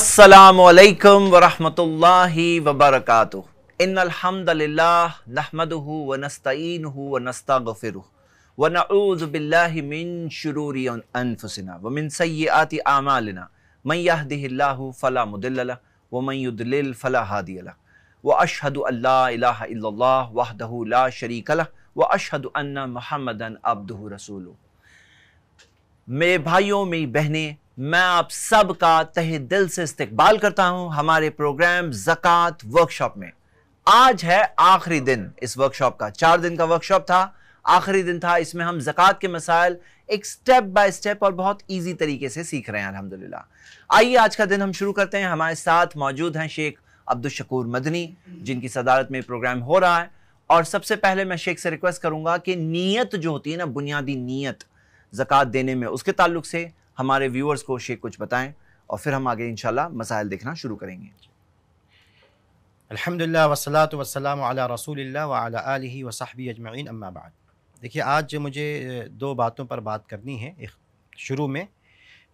असलकम वरहमतुल्लि वबरक इन अल्हम्दुलिल्लाह नहमदहु व नस्तईनहु व नस्तगफिरुह व नऊज़ु बिल्लाहि मिन शुरूरि अनफुसिना व मिन सय्यिआति आमालिना मन यहदिहिल्लाहु फला मुदिल्ल व मन युद्लिल फला हादिय व अशहदु अल्ला इलाहा इल्लल्लाह वहदहु ला शरीक लह व अशहदु अन्ना मुहम्मदन अब्दुहु रसूलुहु मेरे भाइयों मेरी बहनें मैं आप सब का तहे दिल से इस्तकबाल करता हूं हमारे प्रोग्राम जक़ात वर्कशॉप में आज है आखिरी दिन इस वर्कशॉप का चार दिन का वर्कशॉप था आखिरी दिन था इसमें हम जक़ात के मसाइल एक स्टेप बाय स्टेप और बहुत इजी तरीके से सीख रहे हैं अल्हम्दुलिल्लाह आइए आज का दिन हम शुरू करते हैं हमारे साथ मौजूद हैं शेख अब्दुलशकूर मदनी जिनकी सदारत में प्रोग्राम हो रहा है और सबसे पहले मैं शेख से रिक्वेस्ट करूंगा कि नीयत जो होती है ना बुनियादी नीयत जक़ात देने में उसके ताल्लुक से हमारे व्यूअर्स को शेख कुछ बताएं और फिर हम आगे इनशाला मसाइल देखना शुरू करेंगे अलहमदिल्ला वसलात वसलाम अला रसूल वाली वसाहबी अजमाइन अम्माबाद देखिए आज मुझे दो बातों पर बात करनी है शुरू में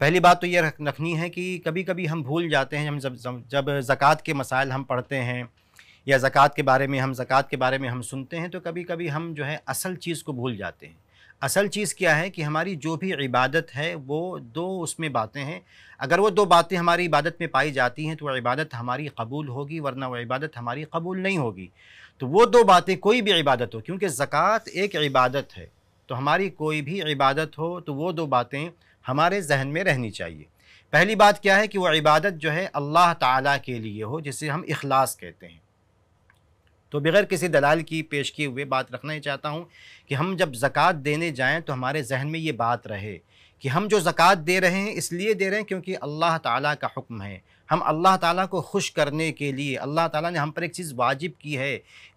पहली बात तो ये रखनी है कि कभी कभी हम भूल जाते हैं हम जब जब ज़क़़त के मसाइल हम पढ़ते हैं या ज़क़़त के बारे में हम ज़क़़त के बारे में हम सुनते हैं तो कभी कभी हम जो है असल चीज़ को भूल जाते हैं असल चीज़ क्या है कि हमारी जो भी इबादत है वो दो उसमें बातें हैं अगर वो दो बातें हमारी इबादत में पाई जाती हैं तो वह इबादत हमारी कबूल होगी वरना वह इबादत हमारी कबूल नहीं होगी तो वो दो बातें कोई भी इबादत हो क्योंकि ज़क़़त एक इबादत है तो हमारी कोई भी इबादत हो तो वो दो बातें हमारे जहन में रहनी चाहिए पहली बात क्या है कि वह इबादत जो है अल्लाह ताला के लिए हो जिसे हम इखलास कहते हैं तो बगैर किसी दलाल की पेश किए हुए बात रखना ही चाहता हूँ कि हम जब ज़क़़त देने जाएँ तो हमारे जहन में ये बात रहे कि हम जो ज़क़़त दे रहे हैं इसलिए दे रहे हैं क्योंकि अल्लाह ताला का हुक्म है हम अल्लाह ताला को खुश करने के लिए अल्लाह ताला ने हम पर एक चीज़ वाजिब की है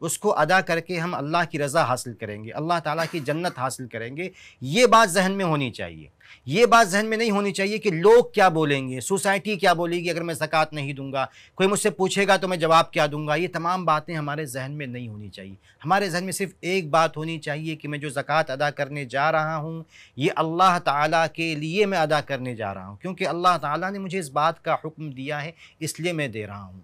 उसको अदा करके हम अल्लाह की रज़ा हासिल करेंगे अल्लाह ताला की जन्नत हासिल करेंगे ये बात जहन में होनी चाहिए ये बात जहन में नहीं होनी चाहिए कि लोग क्या बोलेंगे सोसाइटी क्या बोलेगी अगर मैं ज़क़़त नहीं दूंगा कोई मुझसे पूछेगा तो मैं जवाब क्या दूंगा ये तमाम बातें हमारे जहन में नहीं होनी चाहिए हमारे जहन में सिर्फ एक बात होनी चाहिए कि मैं जो जकवात अदा करने जा रहा हूँ ये अल्लाह ताला के लिए मैं अदा करने जा रहा हूँ क्योंकि अल्लाह ताला ने मुझे इस बात का हुक्म दिया है इसलिए मैं दे रहा हूँ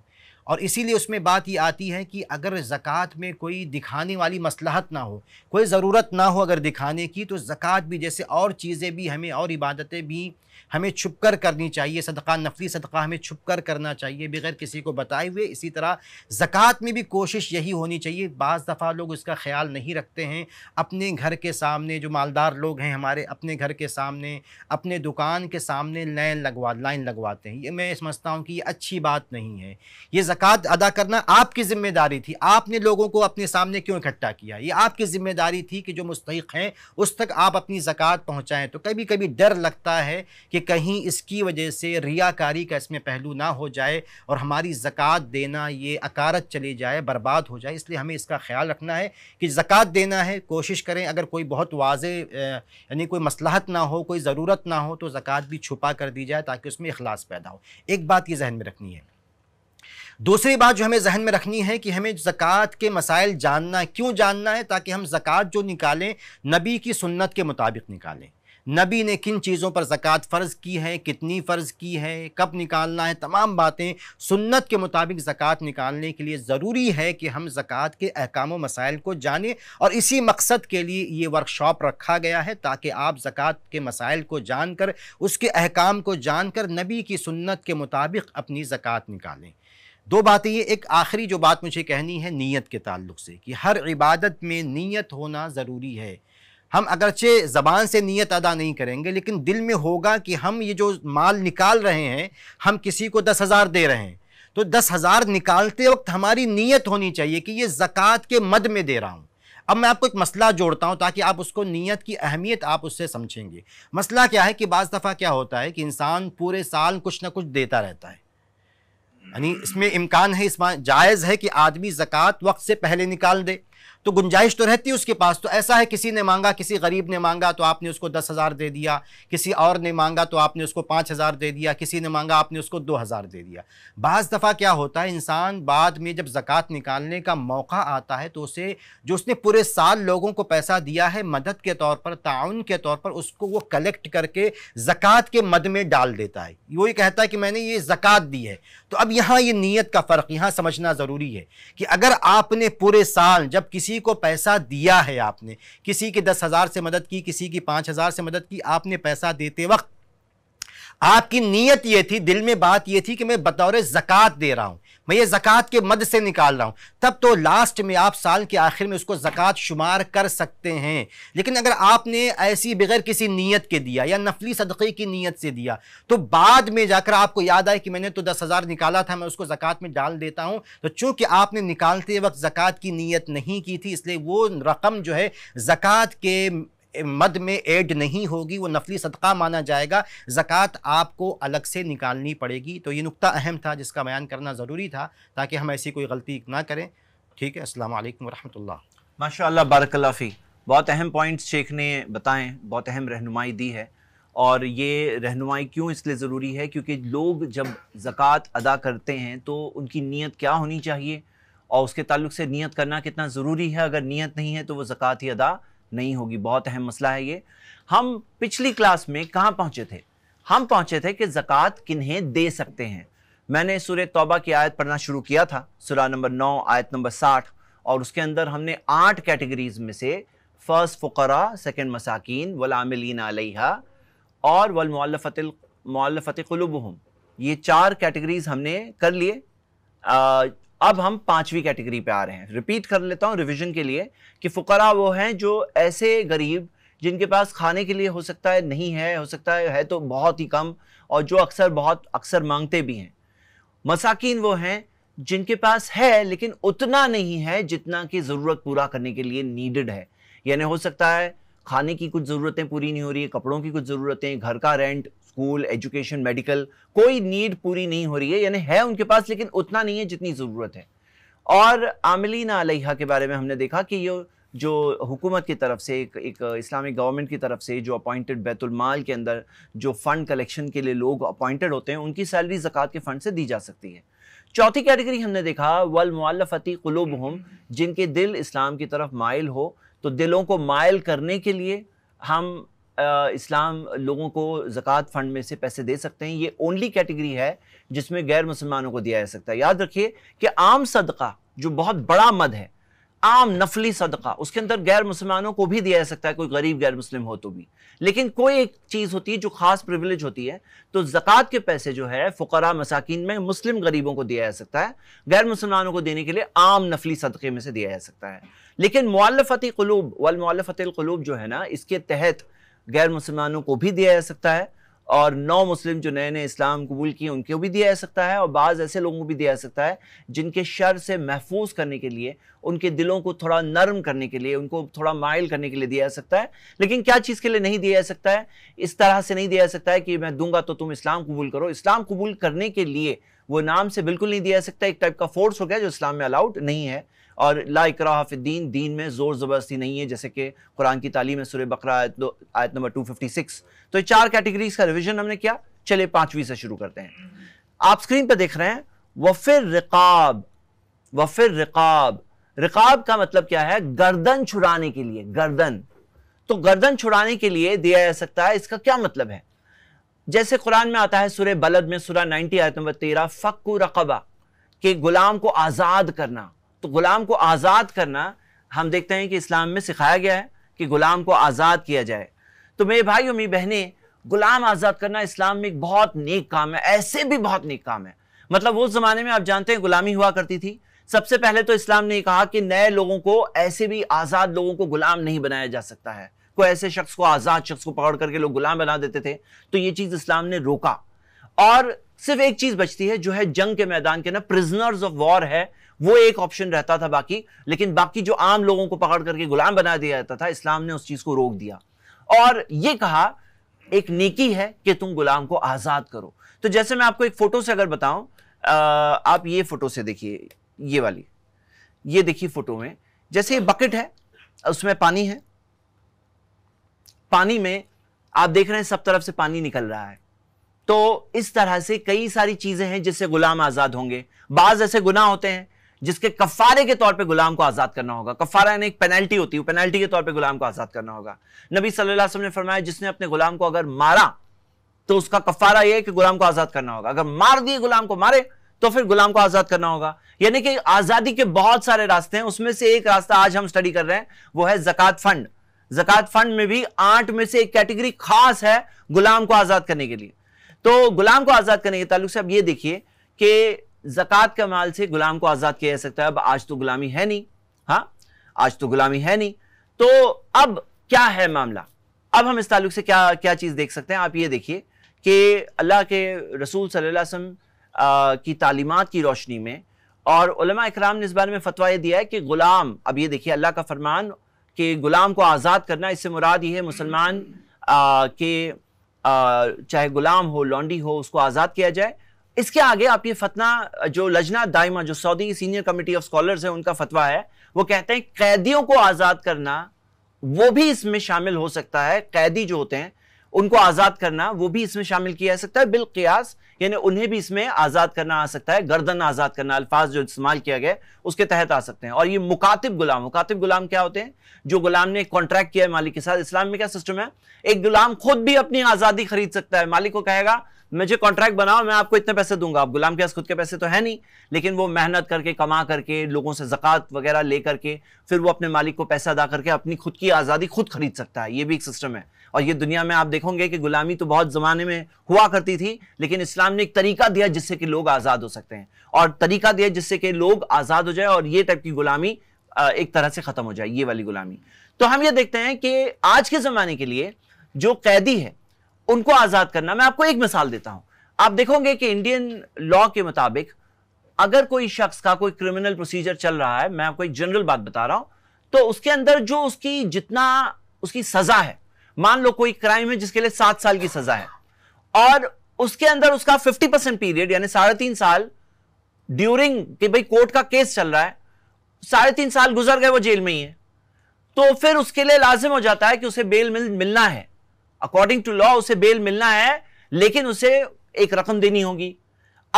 और इसीलिए उसमें बात ये आती है कि अगर ज़क़़त में कोई दिखाने वाली मसलहत ना हो कोई ज़रूरत ना हो अगर दिखाने की तो ज़क़़त भी जैसे और चीज़ें भी हमें और इबादतें भी हमें छुप कर करनी चाहिए सदका नफली सदका हमें छुप कर करना चाहिए बगैर किसी को बताए हुए इसी तरह ज़क़़त में भी कोशिश यही होनी चाहिए बज़ दफ़ा लोग इसका ख्याल नहीं रखते हैं अपने घर के सामने जो मालदार लोग हैं हमारे अपने घर के सामने अपने दुकान के सामने लाइन लगवा लाइन लगवाते हैं ये मैं समझता हूँ कि ये अच्छी बात नहीं है ये ज़क़़त अदा करना आपकी ज़िम्मेदारी थी आपने लोगों को अपने सामने क्यों इकट्ठा किया ये आपकी ज़िम्मेदारी थी कि जो मुस्तक हैं उस तक आप अपनी ज़क़़त पहुँचाएँ तो कभी कभी डर लगता है कि कि कहीं इसकी वजह से रियाकारी का इसमें पहलू ना हो जाए और हमारी ज़क़़त देना ये अकारत चले जाए बर्बाद हो जाए इसलिए हमें इसका ख्याल रखना है कि ज़क़़त देना है कोशिश करें अगर कोई बहुत वाज यानी कोई मसलहत ना हो कोई ज़रूरत ना हो तो ज़क़़त भी छुपा कर दी जाए ताकि उसमें अखलास पैदा हो एक बात ये जहन में रखनी है दूसरी बात जो हमें जहन में रखनी है कि हमें ज़क़़त के मसाइल जानना क्यों जानना है ताकि हम ज़क़़त जो निकालें नबी की सुन्नत के मुताबिक निकालें नबी ने किन चीज़ों पर ज़क़़त फ़र्ज़ की है कितनी फ़र्ज़ की है कब निकालना है तमाम बातें सुन्नत के मुताबिक ज़क़़त निकालने के लिए ज़रूरी है कि हम ज़क़़त के अहकाम व मसाइल को जानें और इसी मकसद के लिए ये वर्कशॉप रखा गया है ताकि आप ज़क़़त के मसाइल को जान कर उसके अहकाम को जान कर नबी की सुन्नत के मुताबिक अपनी ज़क़़त निकालें दो बातें ये एक आखिरी जो बात मुझे कहनी है नीयत के ताल्लुक से कि हर इबादत में नीयत होना ज़रूरी है हम अगरचे ज़बान से नीयत अदा नहीं करेंगे लेकिन दिल में होगा कि हम ये जो माल निकाल रहे हैं हम किसी को दस हज़ार दे रहे हैं तो दस हज़ार निकालते वक्त हमारी नीयत होनी चाहिए कि ये ज़क़़त के मद में दे रहा हूँ अब मैं आपको एक मसला जोड़ता हूँ ताकि आप उसको नीयत की अहमियत आप उससे समझेंगे मसला क्या है कि बाज़ दफ़ा क्या होता है कि इंसान पूरे साल कुछ ना कुछ देता रहता है यानी इसमें इम्कान है इसमें जायज़ है कि आदमी ज़क़़त वक्त से पहले निकाल दे तो गुंजाइश तो रहती है उसके पास तो ऐसा है किसी ने मांगा किसी गरीब ने मांगा तो आपने उसको दस हज़ार दे दिया किसी और ने मांगा तो आपने उसको पाँच हज़ार दे दिया किसी ने मांगा आपने उसको दो हज़ार दे दिया बज़ दफ़ा क्या होता है इंसान बाद में जब ज़क़़त निकालने का मौका आता है तो उसे जो उसने पूरे साल लोगों को पैसा दिया है मदद के तौर पर ताउन के तौर पर उसको वो कलेक्ट करके ज़क़़त के मद में डाल देता है वो ही कहता है कि मैंने ये ज़क़़त दी है तो अब यहाँ ये नीयत का फ़र्क यहाँ समझना ज़रूरी है कि अगर आपने पूरे साल जब किसी को पैसा दिया है आपने किसी के दस हज़ार से मदद की किसी की पाँच हज़ार से मदद की आपने पैसा देते वक्त आपकी नीयत ये थी दिल में बात ये थी कि मैं बतौर ज़क़़त दे रहा हूँ मैं ये ज़क़़त के मद से निकाल रहा हूँ तब तो लास्ट में आप साल के आखिर में उसको ज़क़़त शुमार कर सकते हैं लेकिन अगर आपने ऐसी बगैर किसी नीयत के दिया या नफली सदक़े की नीयत से दिया तो बाद में जाकर आपको याद आए कि मैंने तो दस हज़ार निकाला था मैं उसको ज़क़़त में डाल देता हूँ तो चूँकि आपने निकालते वक्त ज़क़़त की नीयत नहीं की थी इसलिए वो रकम जो है ज़क़़त के मद में ऐड नहीं होगी वो नफली सदका माना जाएगा ज़क़़त आपको अलग से निकालनी पड़ेगी तो ये नुकता अहम था जिसका बयान करना ज़रूरी था ताकि हम ऐसी कोई गलती ना करें ठीक है असल वालेकुम माशा बारकलाफी बहुत अहम पॉइंट्स शेख ने बताएं बहुत अहम रहनुमाई दी है और ये रहनुमाई क्यों इसलिए ज़रूरी है क्योंकि लोग जब ज़क़़त अदा करते हैं तो उनकी नीयत क्या होनी चाहिए और उसके ताल्लुक से नीयत करना कितना ज़रूरी है अगर नीयत नहीं है तो वो ज़क़़त ही अदा नहीं होगी बहुत अहम मसला है ये हम पिछली क्लास में कहाँ पहुँचे थे हम पहुँचे थे कि ज़क़़त किन्हें दे सकते हैं मैंने सूर तौबा की आयत पढ़ना शुरू किया था सुरा नंबर नौ आयत नंबर साठ और उसके अंदर हमने आठ कैटेगरीज में से फ़र्स्ट फ़करा सेकेंड मसाकिन वलामिलीन अलहा और वलमफ़तिल मौलफ़त ये चार कैटेगरीज हमने कर लिए अब हम पांचवी कैटेगरी पे आ रहे हैं रिपीट कर लेता हूँ रिविजन के लिए कि फ़ुकरा वो हैं जो ऐसे गरीब जिनके पास खाने के लिए हो सकता है नहीं है हो सकता है, है तो बहुत ही कम और जो अक्सर बहुत अक्सर मांगते भी हैं मसाकिन वो हैं जिनके पास है लेकिन उतना नहीं है जितना कि ज़रूरत पूरा करने के लिए नीडेड है यानी हो सकता है खाने की कुछ ज़रूरतें पूरी नहीं हो रही है कपड़ों की कुछ ज़रूरतें घर का रेंट स्कूल एजुकेशन मेडिकल कोई नीड पूरी नहीं हो रही है यानी है उनके पास लेकिन उतना नहीं है जितनी ज़रूरत है और आमलीना अलहा के बारे में हमने देखा कि ये जो हुकूमत की तरफ से एक एक इस्लामिक गवर्नमेंट की तरफ से जो अपॉइंटेड बैतुलमाल के अंदर जो फ़ंड कलेक्शन के लिए लोग अपॉइंटेड होते हैं उनकी सैलरी ज़क़ात के फ़ंड से दी जा सकती है चौथी कैटेगरी हमने देखा वल मुआलफ़ती क़लूब हम जिनके दिल इस्लाम की तरफ माइल हो तो दिलों को मायल करने के लिए हम इस्लाम लोगों को ज़क़़त फ़ंड में से पैसे दे सकते हैं ये ओनली कैटेगरी है जिसमें गैर मुसलमानों को दिया जा सकता है याद रखिए कि आम सदका जो बहुत बड़ा मद है आम नफली सदका उसके अंदर गैर मुसलमानों को भी दिया जा सकता है कोई गरीब गैर मुस्लिम हो तो भी लेकिन कोई एक चीज़ होती है जो खास प्रिविलेज होती है तो ज़क़़त के पैसे जो है फ़ुकरा मसाकिन में मुस्लिम गरीबों को दिया जा सकता है गैर मुसलमानों को देने के लिए आम नफली सदक़े में से दिया जा सकता है लेकिन मुआलफ़ती क़लूब वालमफ़तलूब जो है ना इसके तहत गैर मुसलमानों को भी दिया जा सकता है और नौ मुस्लिम जो नए नए इस्लाम कबूल किए उनको भी दिया जा सकता है और बाज़ ऐसे लोगों को भी दिया जा सकता है जिनके शर से महफूज करने के लिए उनके दिलों को थोड़ा नरम करने के लिए उनको थोड़ा माइल करने के लिए दिया जा सकता है लेकिन क्या चीज़ के लिए नहीं दिया जा सकता है इस तरह से नहीं दिया जा सकता है कि मैं दूंगा तो तुम इस्लाम कबूल करो इस्लाम कबूल करने के लिए वो नाम से बिल्कुल नहीं दिया जा सकता एक टाइप का फोर्स हो गया जो इस्लाम में अलाउड नहीं है और लाकराफिद्दीन दीन में ज़ोर ज़बरदस्ती नहीं है जैसे कि कुरान की तालीम सुर बकर आयत, आयत नंबर सिक्स तो ये चार कैटेगरीज का रिविजन हमने किया चले पाँचवीं से शुरू करते हैं आप स्क्रीन पर देख रहे हैं वफिर रिकाब वफिर रिकाब रिकाब का मतलब क्या है गर्दन छुड़ाने के लिए गर्दन तो गर्दन छुड़ाने के लिए दिया जा सकता है इसका क्या मतलब है जैसे कुरान में आता है सुरह बलद में सुरह 90 आयत नंबर तेरह फ़क् रकबा के गुलाम को आज़ाद करना तो गुलाम को आज़ाद करना हम देखते हैं कि इस्लाम में सिखाया गया है कि गुलाम को आज़ाद किया जाए तो मेरे और मेरी बहनें गुलाम आज़ाद करना इस्लाम में एक बहुत नेक काम है ऐसे भी बहुत नेक काम है मतलब उस ज़माने में आप जानते हैं गुलामी हुआ करती थी सबसे पहले तो इस्लाम ने कहा कि नए लोगों को ऐसे भी आज़ाद लोगों को गुलाम नहीं बनाया जा सकता है कोई ऐसे शख्स को आज़ाद शख्स को पकड़ करके लोग गुलाम बना देते थे तो ये चीज़ इस्लाम ने रोका और सिर्फ एक चीज़ बचती है जो है जंग के मैदान के ना प्रिजनर्स ऑफ वॉर है वो एक ऑप्शन रहता था बाकी लेकिन बाकी जो आम लोगों को पकड़ करके गुलाम बना दिया जाता था इस्लाम ने उस चीज को रोक दिया और ये कहा एक नेकी है कि तुम गुलाम को आज़ाद करो तो जैसे मैं आपको एक फ़ोटो से अगर बताऊं आप ये फ़ोटो से देखिए ये वाली ये देखिए फ़ोटो में जैसे ये बकेट है उसमें पानी है पानी में आप देख रहे हैं सब तरफ से पानी निकल रहा है तो इस तरह से कई सारी चीज़ें हैं जिससे गुलाम आज़ाद होंगे बाज ऐसे गुनाह होते हैं जिसके कफारे के तौर पे गुलाम को आज़ाद करना होगा कफारा यानी एक पेनल्टी होती है पेनल्टी के तौर पे गुलाम को आज़ाद करना होगा नबी सल्लल्लाहु अलैहि वसल्लम ने फरमाया जिसने अपने गुलाम को अगर मारा तो उसका कफारा यह है कि गुलाम को आज़ाद करना होगा अगर मार दिए गुलाम को मारे तो फिर गुलाम को आज़ाद करना होगा यानी कि आज़ादी के बहुत सारे रास्ते हैं उसमें से एक रास्ता आज हम स्टडी कर रहे हैं वो है जक़ात फंड जक़ात फंड में भी आठ में से एक कैटेगरी खास है गुलाम को आज़ाद करने के लिए तो गुलाम को आज़ाद करने के ताल्लुक से अब ये देखिए कि जक़ात के माल से गुलाम को आज़ाद किया जा सकता है अब आज तो गुलामी है नहीं हाँ आज तो गुलामी है नहीं तो अब क्या है मामला अब हम इस तालुक से क्या क्या चीज़ देख सकते हैं आप ये देखिए कि अल्लाह के रसूल सल्लल्लाहु अलैहि वसल्लम की तालीमत की रोशनी में और इकराम ने इस बारे में फतवा यह दिया है कि ग़ुलाम अब ये देखिए अल्लाह का फरमान कि ग़ुलाम को आज़ाद करना इससे मुराद ये है मुसलमान के आ, चाहे ग़ुलाम हो लॉन्डी हो उसको आज़ाद किया जाए इसके आगे आप ये फतना जो लजना दाइमा जो Saudi senior committee of scholars है उनका फतवा है वो कहते हैं कैदियों को आज़ाद करना वो भी इसमें शामिल हो सकता है कैदी जो होते हैं उनको आज़ाद करना वो भी इसमें शामिल किया जा सकता है बिलकियास यानी उन्हें भी इसमें आज़ाद करना आ सकता है गर्दन आज़ाद करना अल्फाज जो इस्तेमाल किया गया उसके तहत आ सकते हैं और ये मुकातिब गुलाम मुकातिब गुलाम क्या होते हैं जो गुलाम ने कॉन्ट्रैक्ट किया है मालिक के साथ इस्लाम में क्या सिस्टम है एक गुलाम खुद भी अपनी आज़ादी खरीद सकता है मालिक को कहेगा मुझे कॉन्ट्रैक्ट बनाओ मैं आपको इतने पैसे दूंगा आप गुलाम के पास खुद के पैसे तो है नहीं लेकिन वो मेहनत करके कमा करके लोगों से जक़ात वगैरह ले करके फिर वो अपने मालिक को पैसा अदा करके अपनी खुद की आज़ादी खुद खरीद सकता है ये भी एक सिस्टम है और ये दुनिया में आप देखोगे कि गुलामी तो बहुत ज़माने में हुआ करती थी लेकिन इस्लाम ने एक तरीका दिया जिससे कि लोग आज़ाद हो सकते हैं और तरीका दिया जिससे कि लोग आज़ाद हो जाए और ये टाइप की गुलामी एक तरह से ख़त्म हो जाए ये वाली गुलामी तो हम ये देखते हैं कि आज के ज़माने के लिए जो कैदी है उनको आज़ाद करना मैं आपको एक मिसाल देता हूं आप देखोगे कि इंडियन लॉ के मुताबिक अगर कोई शख्स का कोई क्रिमिनल प्रोसीजर चल रहा है मैं आपको एक जनरल बात बता रहा हूं तो उसके अंदर जो उसकी जितना उसकी सजा है मान लो कोई क्राइम है जिसके लिए सात साल की सजा है और उसके अंदर उसका फिफ्टी परसेंट पीरियड यानी साढ़े तीन साल ड्यूरिंग कि भाई कोर्ट का केस चल रहा है साढ़े तीन साल गुजर गए वो जेल में ही है तो फिर उसके लिए लाजिम हो जाता है कि उसे बेल मिल, मिलना है अकॉर्डिंग टू लॉ उसे बेल मिलना है लेकिन उसे एक रकम देनी होगी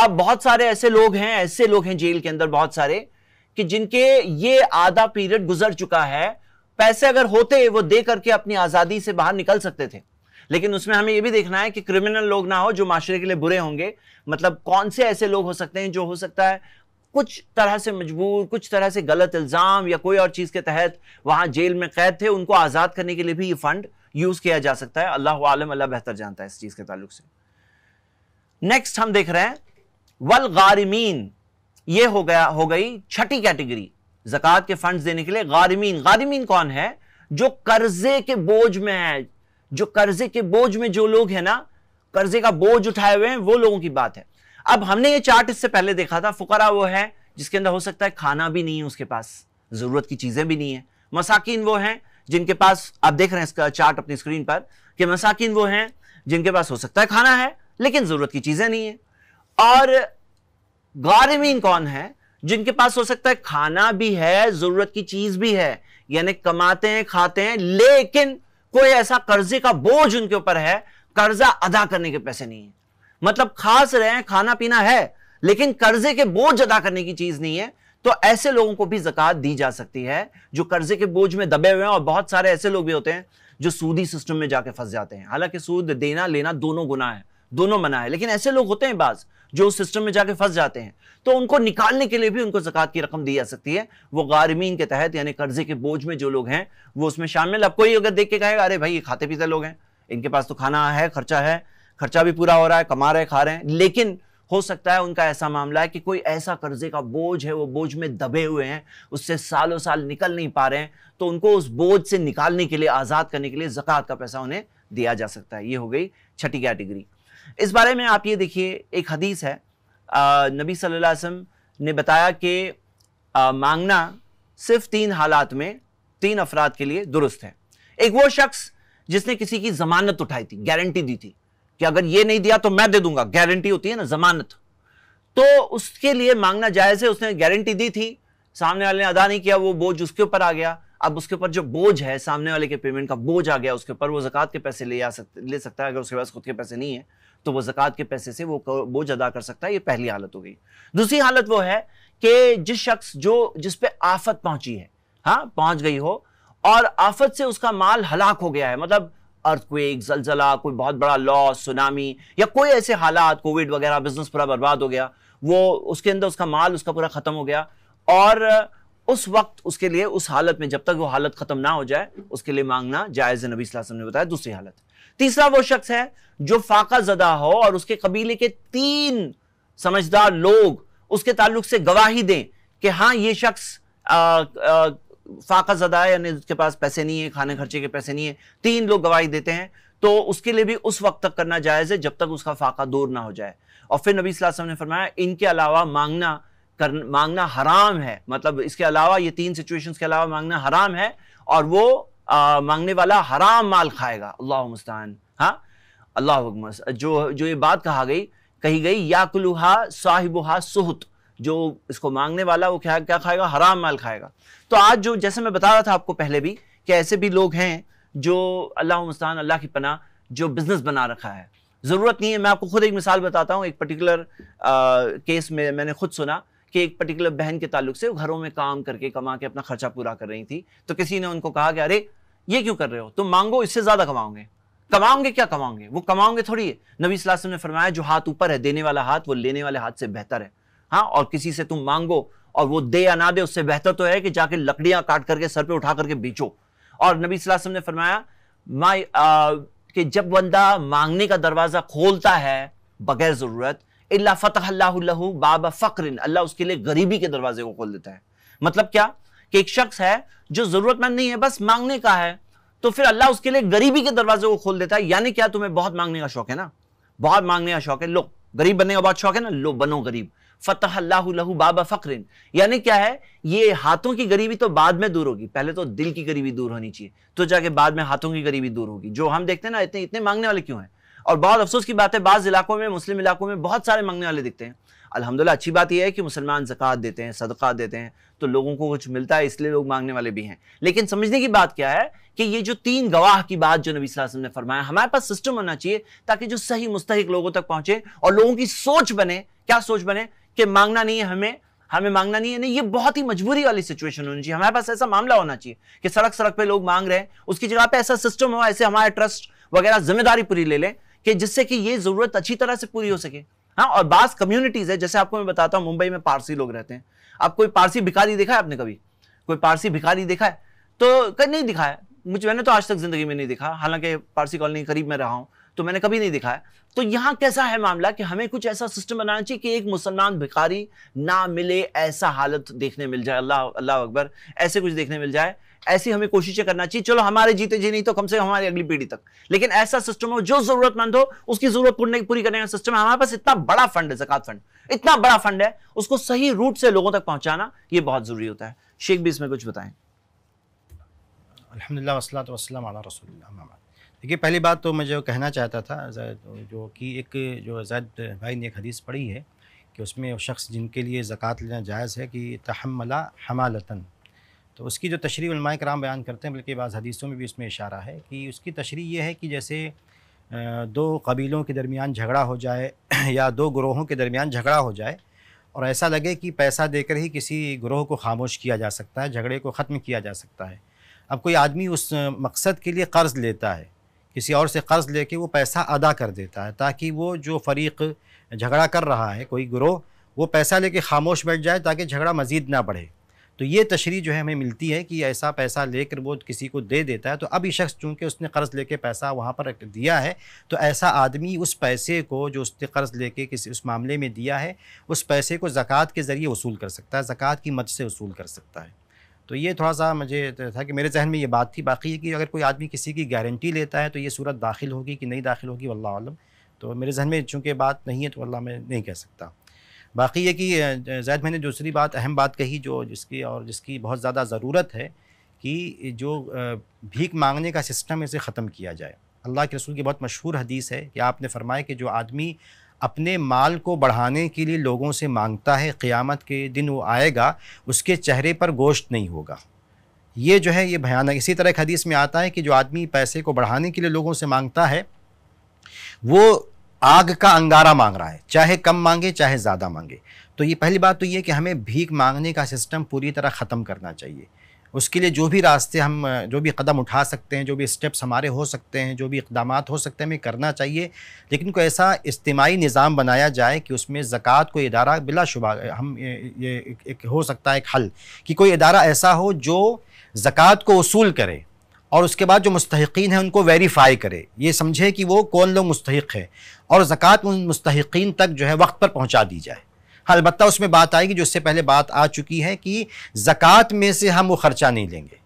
अब बहुत सारे ऐसे लोग हैं ऐसे लोग हैं जेल के अंदर बहुत सारे कि जिनके ये आधा पीरियड गुजर चुका है पैसे अगर होते वो दे करके अपनी आजादी से बाहर निकल सकते थे लेकिन उसमें हमें यह भी देखना है कि क्रिमिनल लोग ना हो जो माशरे के लिए बुरे होंगे मतलब कौन से ऐसे लोग हो सकते हैं जो हो सकता है कुछ तरह से मजबूर कुछ तरह से गलत इल्ज़ाम या कोई और चीज़ के तहत वहां जेल में कैद थे उनको आज़ाद करने के लिए भी ये फंड यूज़ किया जा सकता है अल्लाह आलम अल्लाह बेहतर जानता है इस चीज़ के ताल्लुक से नेक्स्ट हम देख रहे हैं वल गारिमीन ये हो गया हो गई छठी कैटेगरी जक़ात के फंड्स देने के लिए गारिमीन गारिमीन कौन है जो कर्जे के बोझ में है जो कर्जे के बोझ में जो लोग हैं ना कर्जे का बोझ उठाए हुए हैं वो लोगों की बात है अब हमने ये चार्ट इससे पहले देखा था फुकरा वो है जिसके अंदर हो सकता है खाना भी नहीं है उसके पास ज़रूरत की चीज़ें भी नहीं है मसाकिन वो हैं जिनके पास आप देख रहे हैं इसका चार्ट अपनी स्क्रीन पर कि मसाकिन वो हैं जिनके पास हो सकता है खाना है लेकिन ज़रूरत की चीज़ें नहीं है और गारमीन कौन है जिनके पास हो सकता है खाना भी है ज़रूरत की चीज़ भी है यानी कमाते हैं खाते हैं लेकिन कोई ऐसा कर्जे का बोझ उनके ऊपर है कर्जा अदा करने के पैसे नहीं है मतलब खास रहे खाना पीना है लेकिन कर्जे के बोझ अदा करने की चीज़ नहीं है तो ऐसे लोगों को भी जकत दी जा सकती है जो कर्जे के बोझ में दबे हुए हैं और बहुत सारे ऐसे लोग भी होते हैं जो सूदी सिस्टम में जाके फंस जाते हैं हालांकि सूद देना लेना दोनों गुना है दोनों मना है लेकिन ऐसे लोग होते हैं बाज जो उस सिस्टम में जाके फंस जाते हैं तो उनको निकालने के लिए भी उनको जकत की रकम दी जा सकती है वो गारमीन के तहत यानी कर्जे के बोझ में जो लोग हैं वो उसमें शामिल अब कोई अगर देख के कहेगा अरे भाई ये खाते पीते लोग हैं इनके पास तो खाना है खर्चा है खर्चा भी पूरा हो रहा है कमा रहे खा रहे हैं लेकिन हो सकता है उनका ऐसा मामला है कि कोई ऐसा कर्जे का बोझ है वो बोझ में दबे हुए हैं उससे सालों साल निकल नहीं पा रहे हैं तो उनको उस बोझ से निकालने के लिए आज़ाद करने के लिए जक़ात का पैसा उन्हें दिया जा सकता है ये हो गई छठी कैटेगरी इस बारे में आप ये देखिए एक हदीस है नबी सल्लल्लाहु अलैहि वसल्लम ने बताया कि मांगना सिर्फ तीन हालात में तीन अफराद के लिए दुरुस्त है एक वो शख्स जिसने किसी की जमानत उठाई थी गारंटी दी थी कि अगर ये नहीं दिया तो मैं दे दूंगा गारंटी होती है ना जमानत तो उसके लिए मांगना जायज है उसने गारंटी दी थी सामने वाले ने अदा नहीं किया वो बोझ उसके ऊपर आ गया अब उसके ऊपर जो बोझ है सामने वाले के पेमेंट का बोझ आ गया उसके ऊपर वो जक़ात के पैसे ले आ सकते ले सकता है अगर उसके पास खुद के पैसे नहीं है तो वो जक़ात के पैसे से वो बोझ अदा कर सकता है ये पहली हालत हो गई दूसरी हालत वो है कि जिस शख्स जो जिस पे आफत पहुंची है हाँ पहुंच गई हो और आफत से उसका माल हलाक हो गया है मतलब अर्थक्वेक जलजला कोई बहुत बड़ा लॉस सुनामी या कोई ऐसे हालात कोविड वगैरह बिजनेस पूरा बर्बाद हो गया वो उसके अंदर उसका माल उसका पूरा ख़त्म हो गया और उस वक्त उसके लिए उस हालत में जब तक वो हालत ख़त्म ना हो जाए उसके लिए मांगना जायज़ नबी वसल्लम ने बताया दूसरी हालत तीसरा वो शख्स है जो फाका जदा हो और उसके कबीले के तीन समझदार लोग उसके ताल्लुक से गवाही दें कि हाँ ये शख्स फाका ज़दा है यानी उसके पास पैसे नहीं है खाने खर्चे के पैसे नहीं है तीन लोग गवाही देते हैं तो उसके लिए भी उस वक्त तक करना जायज़ है जब तक उसका फाका दूर ना हो जाए और फिर नबी सल्लल्लाहु अलैहि वसल्लम ने फरमाया इनके अलावा मांगना कर मांगना हराम है मतलब इसके अलावा ये तीन सिचुएशन के अलावा मांगना हराम है और वो आ, मांगने वाला हराम माल खाएगा अल्लाह मुस्तान हाँ अल्लाह जो जो ये बात कहा गई कही गई याकुलहा साहिबुहा सुहत जो इसको मांगने वाला वो क्या क्या खाएगा हराम माल खाएगा तो आज जो जैसे मैं बता रहा था आपको पहले भी कि ऐसे भी लोग हैं जो अल्लाह मुस्तान अल्लाह की पना जो बिज़नेस बना रखा है ज़रूरत नहीं है मैं आपको खुद एक मिसाल बताता हूँ एक पर्टिकुलर केस में मैंने खुद सुना कि एक पर्टिकुलर बहन के ताल्लुक से घरों में काम करके कमा के अपना खर्चा पूरा कर रही थी तो किसी ने उनको कहा कि अरे ये क्यों कर रहे हो तुम मांगो इससे ज़्यादा कमाओगे कमाओगे क्या कमाओगे वो कमाओगे थोड़ी है नबी सलासम ने फरमाया जो हाथ ऊपर है देने वाला हाथ वो लेने वाले हाथ से बेहतर है हाँ और किसी से तुम मांगो और वो दे या ना दे उससे बेहतर तो है कि जाके लकड़ियां काट करके सर पे उठा करके बेचो और नबी वसल्लम ने फरमाया माई कि जब बंदा मांगने का दरवाज़ा खोलता है बगैर ज़रूरत अल्ला फ़तह अल्लाह बाबा फ़क्र अल्लाह उसके लिए गरीबी के दरवाजे को खोल देता है मतलब क्या कि एक शख्स है जो ज़रूरतमंद नहीं है बस मांगने का है तो फिर अल्लाह उसके लिए गरीबी के दरवाजे को खोल देता है यानी क्या तुम्हें बहुत मांगने का शौक है ना बहुत मांगने का शौक है लो गरीब बनने का बहुत शौक है ना लो बनो गरीब फ़तह बाबा फ़क्रिन यानी क्या है ये हाथों की गरीबी तो बाद में दूर होगी पहले तो दिल की गरीबी दूर होनी चाहिए तो जाके बाद में हाथों की गरीबी दूर होगी जो हम देखते हैं ना इतने इतने मांगने वाले क्यों हैं और बहुत अफसोस की बात है बाज़ इलाकों में मुस्लिम इलाकों में बहुत सारे मांगने वाले दिखते हैं अलहमदिल्ला अच्छी बात यह है कि मुसलमान ज़क़़त देते हैं सदक़ा देते हैं तो लोगों को कुछ मिलता है इसलिए लोग मांगने वाले भी हैं लेकिन समझने की बात क्या है कि ये जो तीन गवाह की बात जो नबी वसल्लम ने फरमाया हमारे पास सिस्टम होना चाहिए ताकि जो सही मुस्तक लोगों तक पहुंचे और लोगों की सोच बने क्या सोच बने कि मांगना नहीं है हमें हमें मांगना नहीं है नहीं ये बहुत ही मजबूरी वाली सिचुएशन होनी चाहिए हमारे पास ऐसा मामला होना चाहिए कि सड़क सड़क पे लोग मांग रहे हैं उसकी जगह पे ऐसा सिस्टम हो ऐसे हमारे ट्रस्ट वगैरह जिम्मेदारी पूरी ले लें कि जिससे कि ये जरूरत अच्छी तरह से पूरी हो सके हाँ और बास कम्युनिटीज है जैसे आपको मैं बताता हूँ मुंबई में पारसी लोग रहते हैं आप कोई पारसी भिखारी देखा है आपने कभी कोई पारसी भिखारी देखा है तो कहीं नहीं दिखा है मुझे मैंने तो आज तक जिंदगी में नहीं देखा हालांकि पारसी कॉलोनी करीब में रहा हूँ तो मैंने कभी नहीं दिखाया तो यहां कैसा है मामला कि हमें कुछ ऐसा सिस्टम बनाना चाहिए कि एक मुसलमान भिखारी ना मिले ऐसा हालत देखने मिल जाए अल्लाह अल्लाह अकबर ऐसे कुछ देखने मिल जाए ऐसी हमें कोशिशें करना चाहिए चलो हमारे जीते जी नहीं तो कम से कम हमारी अगली पीढ़ी तक लेकिन ऐसा सिस्टम हो जो जरूरतमंद हो उसकी जरूरत पूरी करने का सिस्टम है हमारे पास इतना बड़ा फंड है जकत फंड इतना बड़ा फंड है उसको सही रूट से लोगों तक पहुंचाना यह बहुत ज़रूरी होता है शेख भी इसमें कुछ बताएं अलहमदिल्ला वसलात वसलम रसोल्ला देखिए पहली बात तो मैं जो कहना चाहता था जो कि एक जो आज़ाद भाई ने एक हदीस पढ़ी है कि उसमें शख्स जिनके लिए ज़क़़त लेना जायज़ है कि तहमला हमालतन तो उसकी जो तशरी कराम बयान करते हैं बल्कि बाज़ हदीसों में भी उसमें इशारा है कि उसकी तशरी ये है कि जैसे दो कबीलों के दरमियान झगड़ा हो जाए या दो ग्रोहों के दरमियान झगड़ा हो जाए और ऐसा लगे कि पैसा देकर ही किसी ग्रोह को खामोश किया जा सकता है झगड़े को ख़त्म किया जा सकता है अब कोई आदमी उस मकसद के लिए कर्ज़ लेता है किसी और से कर्ज़ लेके वो पैसा अदा कर देता है ताकि वो जो फरीक झगड़ा कर रहा है कोई ग्रोह वो पैसा लेके खामोश बैठ जाए ताकि झगड़ा मज़ीद ना बढ़े तो ये तशरी जो है हमें मिलती है कि ऐसा पैसा लेकर वो किसी को दे देता है तो अब शख्स चूँकि उसने कर्ज़ लेके पैसा वहाँ पर दिया है तो ऐसा आदमी उस पैसे को जो उसने कर्ज़ लेके किसी उस मामले में दिया है उस पैसे को ज़क़़त के ज़रिए वसूल कर सकता है ज़क़़त की मद से वसूल कर सकता है तो ये थोड़ा सा मुझे था कि मेरे जहन में ये बात थी बाकी है कि अगर कोई आदमी किसी की गारंटी लेता है तो ये सूरत दाखिल होगी कि नहीं दाखिल होगी वल्ला आलम तो मेरे जहन में चूँकि बात नहीं है तो वल्ला मैं नहीं कह सकता बाकी ये कि जैद मैंने दूसरी बात अहम बात कही जो जिसकी और जिसकी बहुत ज़्यादा ज़रूरत है कि जो भीख मांगने का सिस्टम इसे ख़त्म किया जाए अल्लाह के रसूल की बहुत मशहूर हदीस है कि आपने फरमाया कि जो आदमी अपने माल को बढ़ाने के लिए लोगों से मांगता है क़ियामत के दिन वो आएगा उसके चेहरे पर गोश्त नहीं होगा ये जो है ये भयानक इसी तरह एक हदीस में आता है कि जो आदमी पैसे को बढ़ाने के लिए लोगों से मांगता है वो आग का अंगारा मांग रहा है चाहे कम मांगे चाहे ज़्यादा मांगे तो ये पहली बात तो ये कि हमें भीख मांगने का सिस्टम पूरी तरह ख़त्म करना चाहिए उसके लिए जो भी रास्ते हम जो भी कदम उठा सकते हैं जो भी स्टेप्स हमारे हो सकते हैं जो भी इकदाम हो सकते हैं हमें करना चाहिए लेकिन कोई ऐसा इज्तमाही निज़ाम बनाया जाए कि उसमें ज़क़़त को इदारा बिलाशुबा हम ये एक हो सकता है एक हल कि कोई इदारा ऐसा हो जो ज़क़़त को वसूल करे और उसके बाद जो मस्तकिन हैं उनको वेरीफाई करे ये समझे कि वो कौन लोग मुस्तक हैं और ज़क़़त उन मस्तकिन तक जो है वक्त पर पहुँचा दी जाए अलबत्त उसमें बात आएगी जो इससे पहले बात आ चुकी है कि ज़क़़त में से हम वो ख़र्चा नहीं लेंगे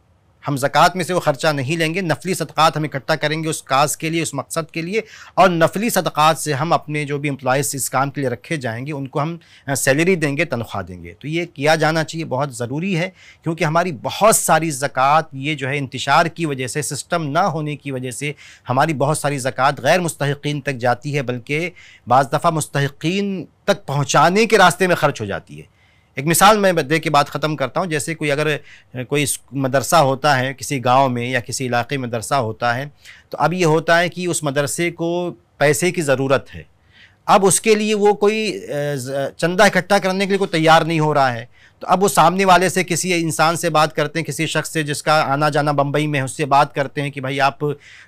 हम ज़क़़त में से वो ख़र्चा नहीं लेंगे नफली सदक़ात हम इकट्ठा करेंगे उस काज के लिए उस मकसद के लिए और नफली सदक़ात से हम अपने जो भी एम्प्लॉज़ इस काम के लिए रखे जाएंगे उनको हम सैलरी देंगे तनख्वाह देंगे तो ये किया जाना चाहिए बहुत ज़रूरी है क्योंकि हमारी बहुत सारी ज़क़़त ये जो है इंतशार की वजह से सिस्टम ना होने की वजह से हमारी बहुत सारी ज़क़़त गैर मुस्तकिन तक जाती है बल्कि बज़ दफ़ा मुस्तकिन तक पहुँचाने के रास्ते में ख़र्च हो जाती है एक मिसाल मैं दे के बात ख़त्म करता हूँ जैसे कोई अगर कोई मदरसा होता है किसी गांव में या किसी इलाके में मदरसा होता है तो अब ये होता है कि उस मदरसे को पैसे की ज़रूरत है अब उसके लिए वो कोई चंदा इकट्ठा करने के लिए कोई तैयार नहीं हो रहा है तो अब वो सामने वाले से किसी इंसान से बात करते हैं किसी शख्स से जिसका आना जाना बम्बई में है उससे बात करते हैं कि भाई आप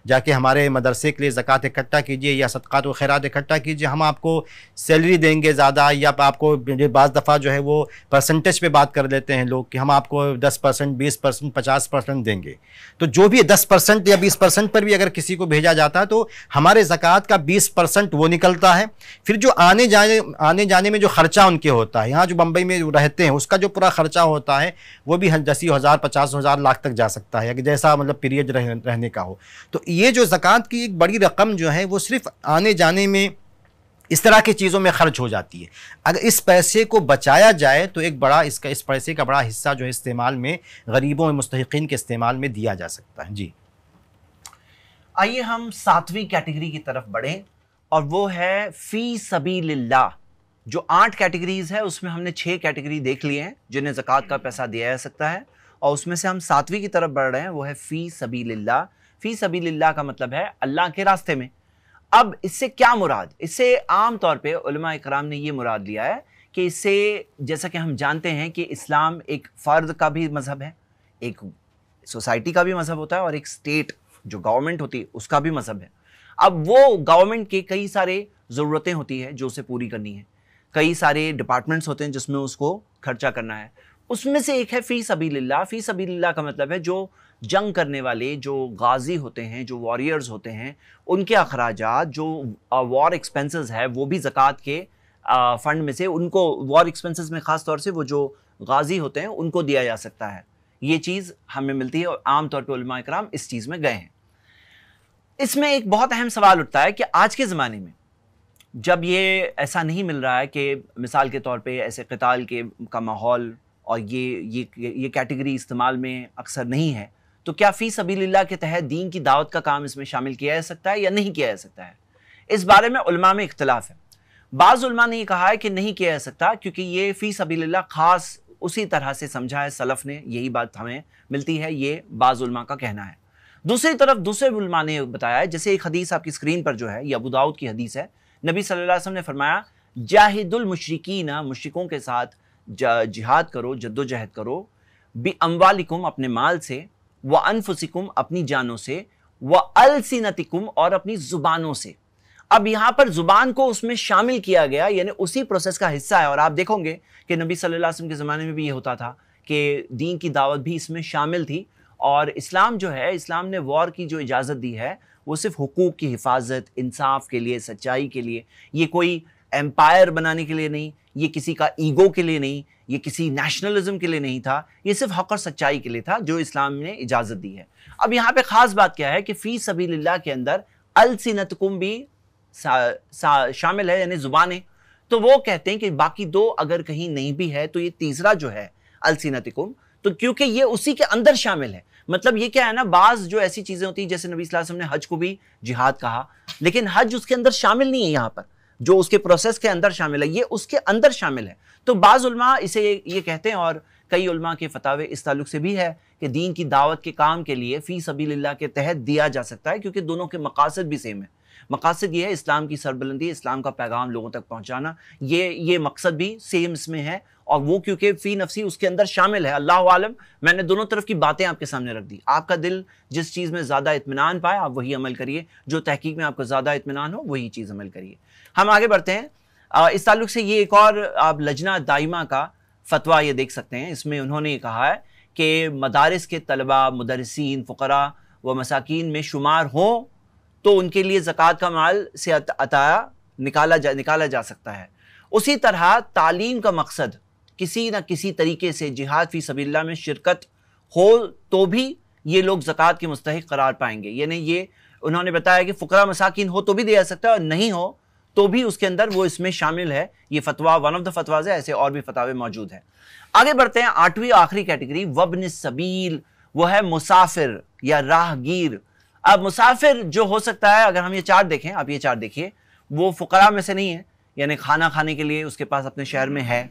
जाके हमारे मदरसे के लिए ज़क़़त इकट्ठा कीजिए या सदक़ात व खैरात इकट्ठा कीजिए हम आपको सैलरी देंगे ज़्यादा या आपको बज़ दफ़ा जो है वो परसेंटेज पर बात कर लेते हैं लोग कि हम आपको दस परसेंट बीस परसेंट पचास परसेंट देंगे तो जो भी दस परसेंट या बीस परसेंट पर भी अगर किसी को भेजा जाता है तो हमारे ज़क़़त का बीस परसेंट वो निकलता है फिर जो आने जाने आने जाने में जो ख़र्चा उनके होता है यहाँ जो बम्बई में रहते हैं उसका जो पूरा खर्चा होता है वो भी दसी हज़ार पचास हज़ार लाख तक जा सकता है जैसा मतलब पीरियड रह, रहने का हो तो ये जो ज़क़़त की एक बड़ी रकम जो है वो सिर्फ आने जाने में इस तरह की चीज़ों में खर्च हो जाती है अगर इस पैसे को बचाया जाए तो एक बड़ा इसका इस पैसे का बड़ा हिस्सा जो है इस्तेमाल में गरीबों और मुस्तकिन के इस्तेमाल में दिया जा सकता है जी आइए हम सातवीं कैटेगरी की तरफ बढ़ें और वो है फ़ी सबी ला जो आठ कैटेगरीज है उसमें हमने छः कैटेगरी देख लिए हैं जिन्हें जक़ात का पैसा दिया जा सकता है और उसमें से हम सातवीं की तरफ बढ़ रहे हैं वो है फ़ी सबी लाला फ़ी सबी लाला का मतलब है अल्लाह के रास्ते में अब इससे क्या मुराद इससे आम तौर पे उलमा इकराम ने ये मुराद लिया है कि इससे जैसा कि हम जानते हैं कि इस्लाम एक फ़र्द का भी मज़हब है एक सोसाइटी का भी मज़हब होता है और एक स्टेट जो गवर्नमेंट होती है उसका भी मज़हब है अब वो गवर्नमेंट के कई सारे ज़रूरतें होती है जो उसे पूरी करनी है कई सारे डिपार्टमेंट्स होते हैं जिसमें उसको खर्चा करना है उसमें से एक है फ़ी सभी लाला फ़ीस अभी लाला का मतलब है जो जंग करने वाले जो गाजी होते हैं जो वॉरियर्स होते हैं उनके अखराज जो वॉर एक्सपेंसेस है वो भी ज़क़़त के फ़ंड में से उनको वॉर एक्सपेंसेस में ख़ास तौर से वो जो गाजी होते हैं उनको दिया जा सकता है ये चीज़ हमें मिलती है और आम तौर पर कराम इस चीज़ में गए हैं इसमें एक बहुत अहम सवाल उठता है कि आज के ज़माने में जब ये ऐसा नहीं मिल रहा है कि मिसाल के तौर पे ऐसे कताल के का माहौल और ये ये ये कैटेगरी इस्तेमाल में अक्सर नहीं है तो क्या फ़ी लाला के तहत दीन की दावत का काम इसमें शामिल किया जा सकता है या नहीं किया जा सकता है इस बारे में उल्मा में इख्तलाफ है बाज़ ने यह कहा है कि नहीं किया जा सकता क्योंकि ये फ़ी लाला ख़ास उसी तरह से समझा है सलफ़ ने यही बात हमें मिलती है ये बाज़ का कहना है दूसरी तरफ दूसरे उलमा ने बताया है जैसे एक हदीस आपकी स्क्रीन पर जो है ये अबू दाऊद की हदीस है नबी सल्लल्लाहु ने फरमाया जाहिदुल मुशरकिन मुशरकों के साथ जिहाद करो जद्दोजहद करो बी अम्वालिकुम अपने माल से व अनफुसिकुम अपनी जानों से व अलसिनतिकुम और अपनी ज़ुबानों से अब यहाँ पर ज़ुबान को उसमें शामिल किया गया यानी उसी प्रोसेस का हिस्सा है और आप देखोगे कि नबी सल्लल्लाहु अलैहि वसल्लम के ज़माने में भी ये होता था कि दीन की दावत भी इसमें शामिल थी और इस्लाम जो है इस्लाम ने वॉर की जो इजाज़त दी है वो सिर्फ हकूक़ की हिफाजत इंसाफ के लिए सच्चाई के लिए ये कोई एम्पायर बनाने के लिए नहीं ये किसी का ईगो के लिए नहीं ये किसी नेशनलिज्म के लिए नहीं था ये सिर्फ हक और सच्चाई के लिए था जो इस्लाम ने इजाज़त दी है अब यहाँ पे ख़ास बात क्या है कि फ़ी सभी के अंदर अलसिनतकुम भी सा, सा, शामिल है यानी ज़ुबान तो वो कहते हैं कि बाकी दो अगर कहीं नहीं भी है तो ये तीसरा जो है अलसिनतकुम तो क्योंकि ये उसी के अंदर शामिल है मतलब ये क्या है ना बाज जो ऐसी चीजें होती है जैसे नबी वसल्लम ने हज को भी जिहाद कहा लेकिन हज उसके अंदर शामिल नहीं है यहाँ पर जो उसके प्रोसेस के अंदर शामिल है ये उसके अंदर शामिल है तो बाज़ा इसे ये, ये कहते हैं और कई उलमा के फतावे इस ताल्लुक से भी है कि दीन की दावत के काम के लिए फ़ी सबील्ला के तहत दिया जा सकता है क्योंकि दोनों के मकासद भी सेम है मकासद ये है इस्लाम की सरबलंदी इस्लाम का पैगाम लोगों तक पहुँचाना ये ये मकसद भी सेम इसमें है और वो क्योंकि फ़ी नफसी उसके अंदर शामिल है अल्लाह आलम मैंने दोनों तरफ की बातें आपके सामने रख दी आपका दिल जिस चीज़ में ज़्यादा इतमान पाए आप वही अमल करिए जो तहकीक में आपको ज़्यादा इतमान हो वही चीज़ अमल करिए हम आगे बढ़ते हैं इस ताल्लुक से ये एक और आप लजना दाइमा का फतवा ये देख सकते हैं इसमें उन्होंने ये कहा है कि मदारस के तलबा मदरसिन फ़करा व मसाकिन में शुमार हों तो उनके लिए ज़क़़त का माल से अताया निकाला जा निकाला जा सकता है उसी तरह तालीम का मकसद किसी न किसी तरीके से जिहाद फ़ी सबिल्ला में शिरकत हो तो भी ये लोग ज़क़़त के मुस्तक करार पाएंगे यानी ये उन्होंने बताया कि फ़करा मसाकिन हो तो भी दिया जा सकता है और नहीं हो तो भी उसके अंदर वो इसमें शामिल है ये फतवा वन ऑफ द फतवाज है ऐसे और भी फतवे मौजूद हैं आगे बढ़ते हैं आठवीं आखिरी कैटेगरी वबन सबील वो है मुसाफिर या राहगीर अब मुसाफिर जो हो सकता है अगर हम ये चार्ट देखें आप ये चार्ट देखिए वो फ़करा में से नहीं है यानी खाना खाने के लिए उसके पास अपने शहर में है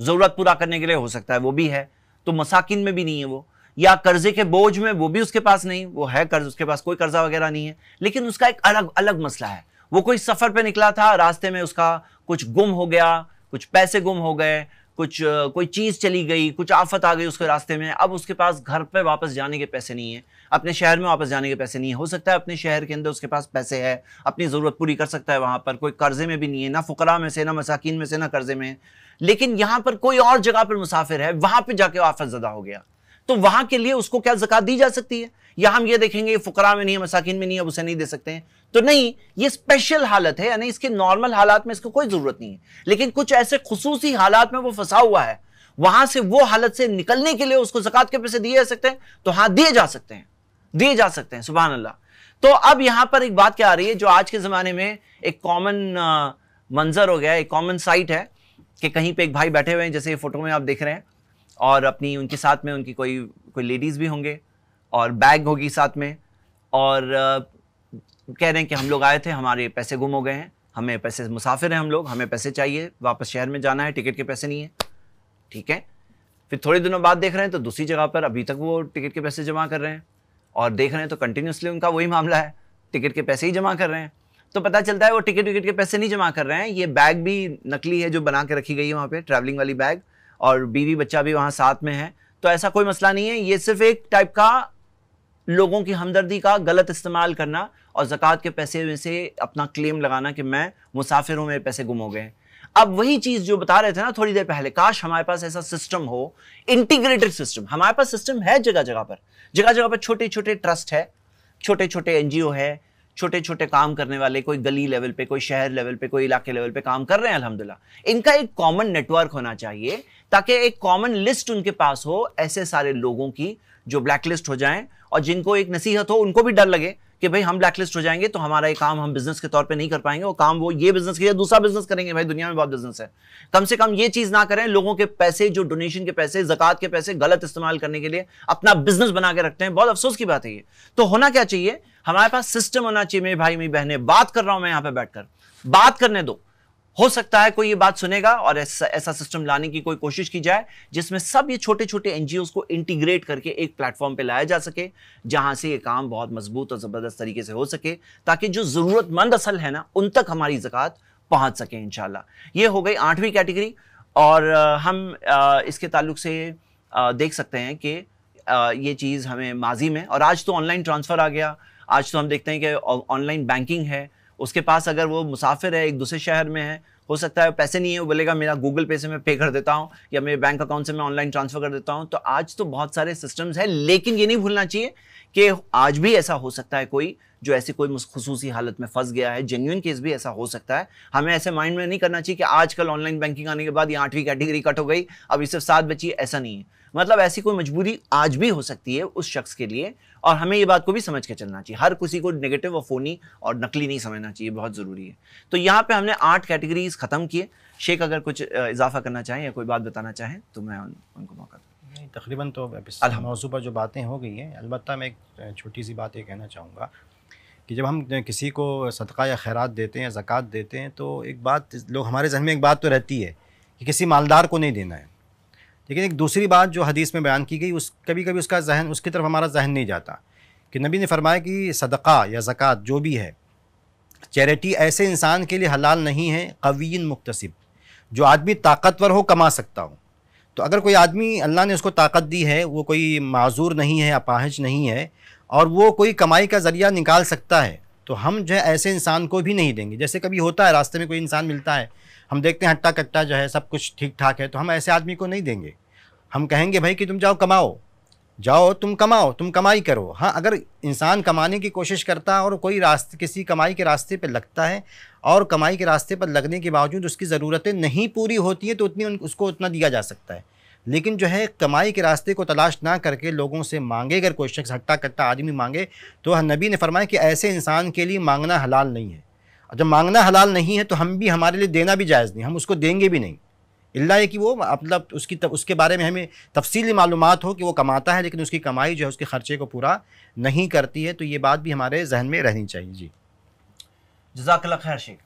ज़रूरत पूरा करने के लिए हो सकता है वो भी है तो मसाकिन में भी नहीं है वो या कर्जे के बोझ में वो भी उसके पास नहीं वो है कर्ज उसके पास कोई कर्जा वगैरह नहीं है लेकिन उसका एक अलग अलग मसला है वो कोई सफ़र पे निकला था रास्ते में उसका कुछ गुम हो गया कुछ पैसे गुम हो गए कुछ कोई चीज़ चली गई कुछ आफत आ गई उसके रास्ते में अब उसके पास घर पे वापस जाने के पैसे नहीं है अपने शहर में वापस जाने के पैसे नहीं हो सकता है अपने शहर के अंदर उसके पास पैसे है अपनी ज़रूरत पूरी कर सकता है वहाँ पर कोई कर्जे में भी नहीं है ना फकरा में से ना मसाकिन में से ना कर्जे में लेकिन यहाँ पर कोई और जगह पर मुसाफिर है वहाँ पर जाके वापस ज्यादा हो गया तो वहां के लिए उसको क्या जक़ात दी जा सकती है या हम ये देखेंगे फकरा में नहीं है मसाकिन में नहीं है अब उसे नहीं दे सकते हैं तो नहीं ये स्पेशल हालत है यानी इसके नॉर्मल हालात में इसको कोई ज़रूरत नहीं है लेकिन कुछ ऐसे खसूसी हालात में वो फंसा हुआ है वहां से वो हालत से निकलने के लिए उसको जक़ात के पैसे दिए जा सकते हैं तो हाँ दिए जा सकते हैं दिए जा सकते हैं सुबह अल्लाह तो अब यहां पर एक बात क्या आ रही है जो आज के ज़माने में एक कॉमन मंजर हो गया एक कॉमन साइट है कि कहीं पे एक भाई बैठे हुए हैं जैसे फ़ोटो में आप देख रहे हैं और अपनी उनके साथ में उनकी कोई कोई लेडीज़ भी होंगे और बैग होगी साथ में और कह रहे हैं कि हम लोग आए थे हमारे पैसे गुम हो गए हैं हमें पैसे मुसाफिर हैं हम लोग हमें पैसे चाहिए वापस शहर में जाना है टिकट के पैसे नहीं है ठीक है फिर थोड़े दिनों बाद देख रहे हैं तो दूसरी जगह पर अभी तक वो टिकट के पैसे जमा कर रहे हैं और देख रहे हैं तो कंटिन्यूसली उनका वही मामला है टिकट के पैसे ही जमा कर रहे हैं तो पता चलता है वो टिकट विकेट के पैसे नहीं जमा कर रहे हैं ये बैग भी नकली है जो बना के रखी गई है वहाँ पर ट्रैवलिंग वाली बैग और बीवी बच्चा भी वहाँ साथ में है तो ऐसा कोई मसला नहीं है ये सिर्फ एक टाइप का लोगों की हमदर्दी का गलत इस्तेमाल करना और ज़क़़त के पैसे में से अपना क्लेम लगाना कि मैं मुसाफिर हूँ मेरे पैसे गुम हो गए अब वही चीज़ जो बता रहे थे ना थोड़ी देर पहले काश हमारे पास ऐसा सिस्टम हो इंटीग्रेटेड सिस्टम हमारे पास सिस्टम है जगह जगह पर जगह जगह पर छोटे छोटे ट्रस्ट है छोटे छोटे एनजीओ है छोटे छोटे काम करने वाले कोई गली लेवल पे कोई शहर लेवल पे कोई इलाके लेवल पे काम कर रहे हैं अलहमदिल्ला इनका एक कॉमन नेटवर्क होना चाहिए ताकि एक कॉमन लिस्ट उनके पास हो ऐसे सारे लोगों की जो ब्लैकलिस्ट हो जाएं और जिनको एक नसीहत हो उनको भी डर लगे कि भाई हम ब्लैक लिस्ट हो जाएंगे तो हमारा ये काम हम बिजनेस के तौर पे नहीं कर पाएंगे वो काम वो ये बिजनेस के दूसरा बिजनेस करेंगे भाई दुनिया में बहुत बिजनेस है कम से कम ये चीज़ ना करें लोगों के पैसे जो डोनेशन के पैसे जक़ात के पैसे गलत इस्तेमाल करने के लिए अपना बिजनेस बना के रखते हैं बहुत अफसोस की बात है ये तो होना क्या चाहिए हमारे पास सिस्टम होना चाहिए मेरे भाई मेरी बहने बात कर रहा हूं मैं यहाँ पर बैठकर बात करने दो हो सकता है कोई ये बात सुनेगा और ऐसा ऐसा सिस्टम लाने की कोई कोशिश की जाए जिसमें सब ये छोटे छोटे एनजीओ को इंटीग्रेट करके एक प्लेटफॉर्म पे लाया जा सके जहां से ये काम बहुत मजबूत और ज़बरदस्त तरीके से हो सके ताकि जो ज़रूरतमंद असल है ना उन तक हमारी ज़क़़त पहुँच सके इन ये हो गई आठवीं कैटेगरी और हम इसके ताल्लुक से देख सकते हैं कि ये चीज़ हमें माजी में और आज तो ऑनलाइन ट्रांसफ़र आ गया आज तो हम देखते हैं कि ऑनलाइन बैंकिंग है उसके पास अगर वो मुसाफिर है एक दूसरे शहर में है हो सकता है पैसे नहीं है वो बोलेगा मेरा गूगल पे से मैं पे कर देता हूँ या मेरे बैंक अकाउंट से मैं ऑनलाइन ट्रांसफर कर देता हूँ तो आज तो बहुत सारे सिस्टम्स हैं लेकिन ये नहीं भूलना चाहिए कि आज भी ऐसा हो सकता है कोई जो ऐसी कोई खसूसी हालत में फंस गया है जेन्यून केस भी ऐसा हो सकता है हमें ऐसे माइंड में नहीं करना चाहिए कि आजकल ऑनलाइन बैंकिंग आने के बाद ये आठवीं कैटेगरी कट हो गई अब इससे सात बची ऐसा नहीं है मतलब ऐसी कोई मजबूरी आज भी हो सकती है उस शख्स के लिए और हमें ये बात को भी समझ के चलना चाहिए हर किसी को नेगेटिव और फोनी और नकली नहीं समझना चाहिए बहुत ज़रूरी है तो यहाँ पे हमने आठ कैटेगरीज ख़त्म किए शेख अगर कुछ इजाफा करना चाहें या कोई बात बताना चाहें तो मैं उन, उनको मौका नहीं तकरीबन तो मौजू पर जो बातें हो गई हैं अलबत्त मैं एक छोटी सी बात ये कहना चाहूँगा कि जब हम किसी को सदका या खैरात देते हैं ज़क़़त देते हैं तो एक बात लोग हमारे जहन में एक बात तो रहती है कि किसी मालदार को नहीं देना है लेकिन एक दूसरी बात जो हदीस में बयान की गई उस कभी कभी उसका जहन उसकी तरफ हमारा जहन नहीं जाता कि नबी ने फरमाया कि सदका या ज़क़़त जो भी है चैरिटी ऐसे इंसान के लिए हलाल नहीं है कवीन मुक्तसिब जो आदमी ताकतवर हो कमा सकता हो तो अगर कोई आदमी अल्लाह ने उसको ताकत दी है वो कोई माजूर नहीं है अपाहज नहीं है और वो कोई कमाई का ज़रिया निकाल सकता है तो हम जो है ऐसे इंसान को भी नहीं देंगे जैसे कभी होता है रास्ते में कोई इंसान मिलता है हम देखते हैं हट्टा कट्टा जो है सब कुछ ठीक ठाक है तो हम ऐसे आदमी को नहीं देंगे हम कहेंगे भाई कि तुम जाओ कमाओ जाओ तुम कमाओ तुम कमाई करो हाँ अगर इंसान कमाने की कोशिश करता है और कोई रास्ते किसी कमाई के रास्ते पर लगता है और कमाई के रास्ते पर लगने के बावजूद उसकी ज़रूरतें नहीं पूरी होती हैं तो उतनी उसको उतना दिया जा सकता है लेकिन जो है कमाई के रास्ते को तलाश ना करके लोगों से मांगे अगर कोई शख्स हट्टा कट्टा आदमी मांगे तो हाँ, नबी ने फरमाया कि ऐसे इंसान के लिए मांगना हलाल नहीं है और जब मांगना हलाल नहीं है तो हम भी हमारे लिए देना भी जायज़ नहीं हम उसको देंगे भी नहीं इल्ला है कि वो मतलब उसकी तब उसके बारे में हमें तफसीली मालूम हो कि वो कमाता है लेकिन उसकी कमाई जो है उसके ख़र्चे को पूरा नहीं करती है तो ये बात भी हमारे जहन में रहनी चाहिए जी जजाकल्ला खैर शेख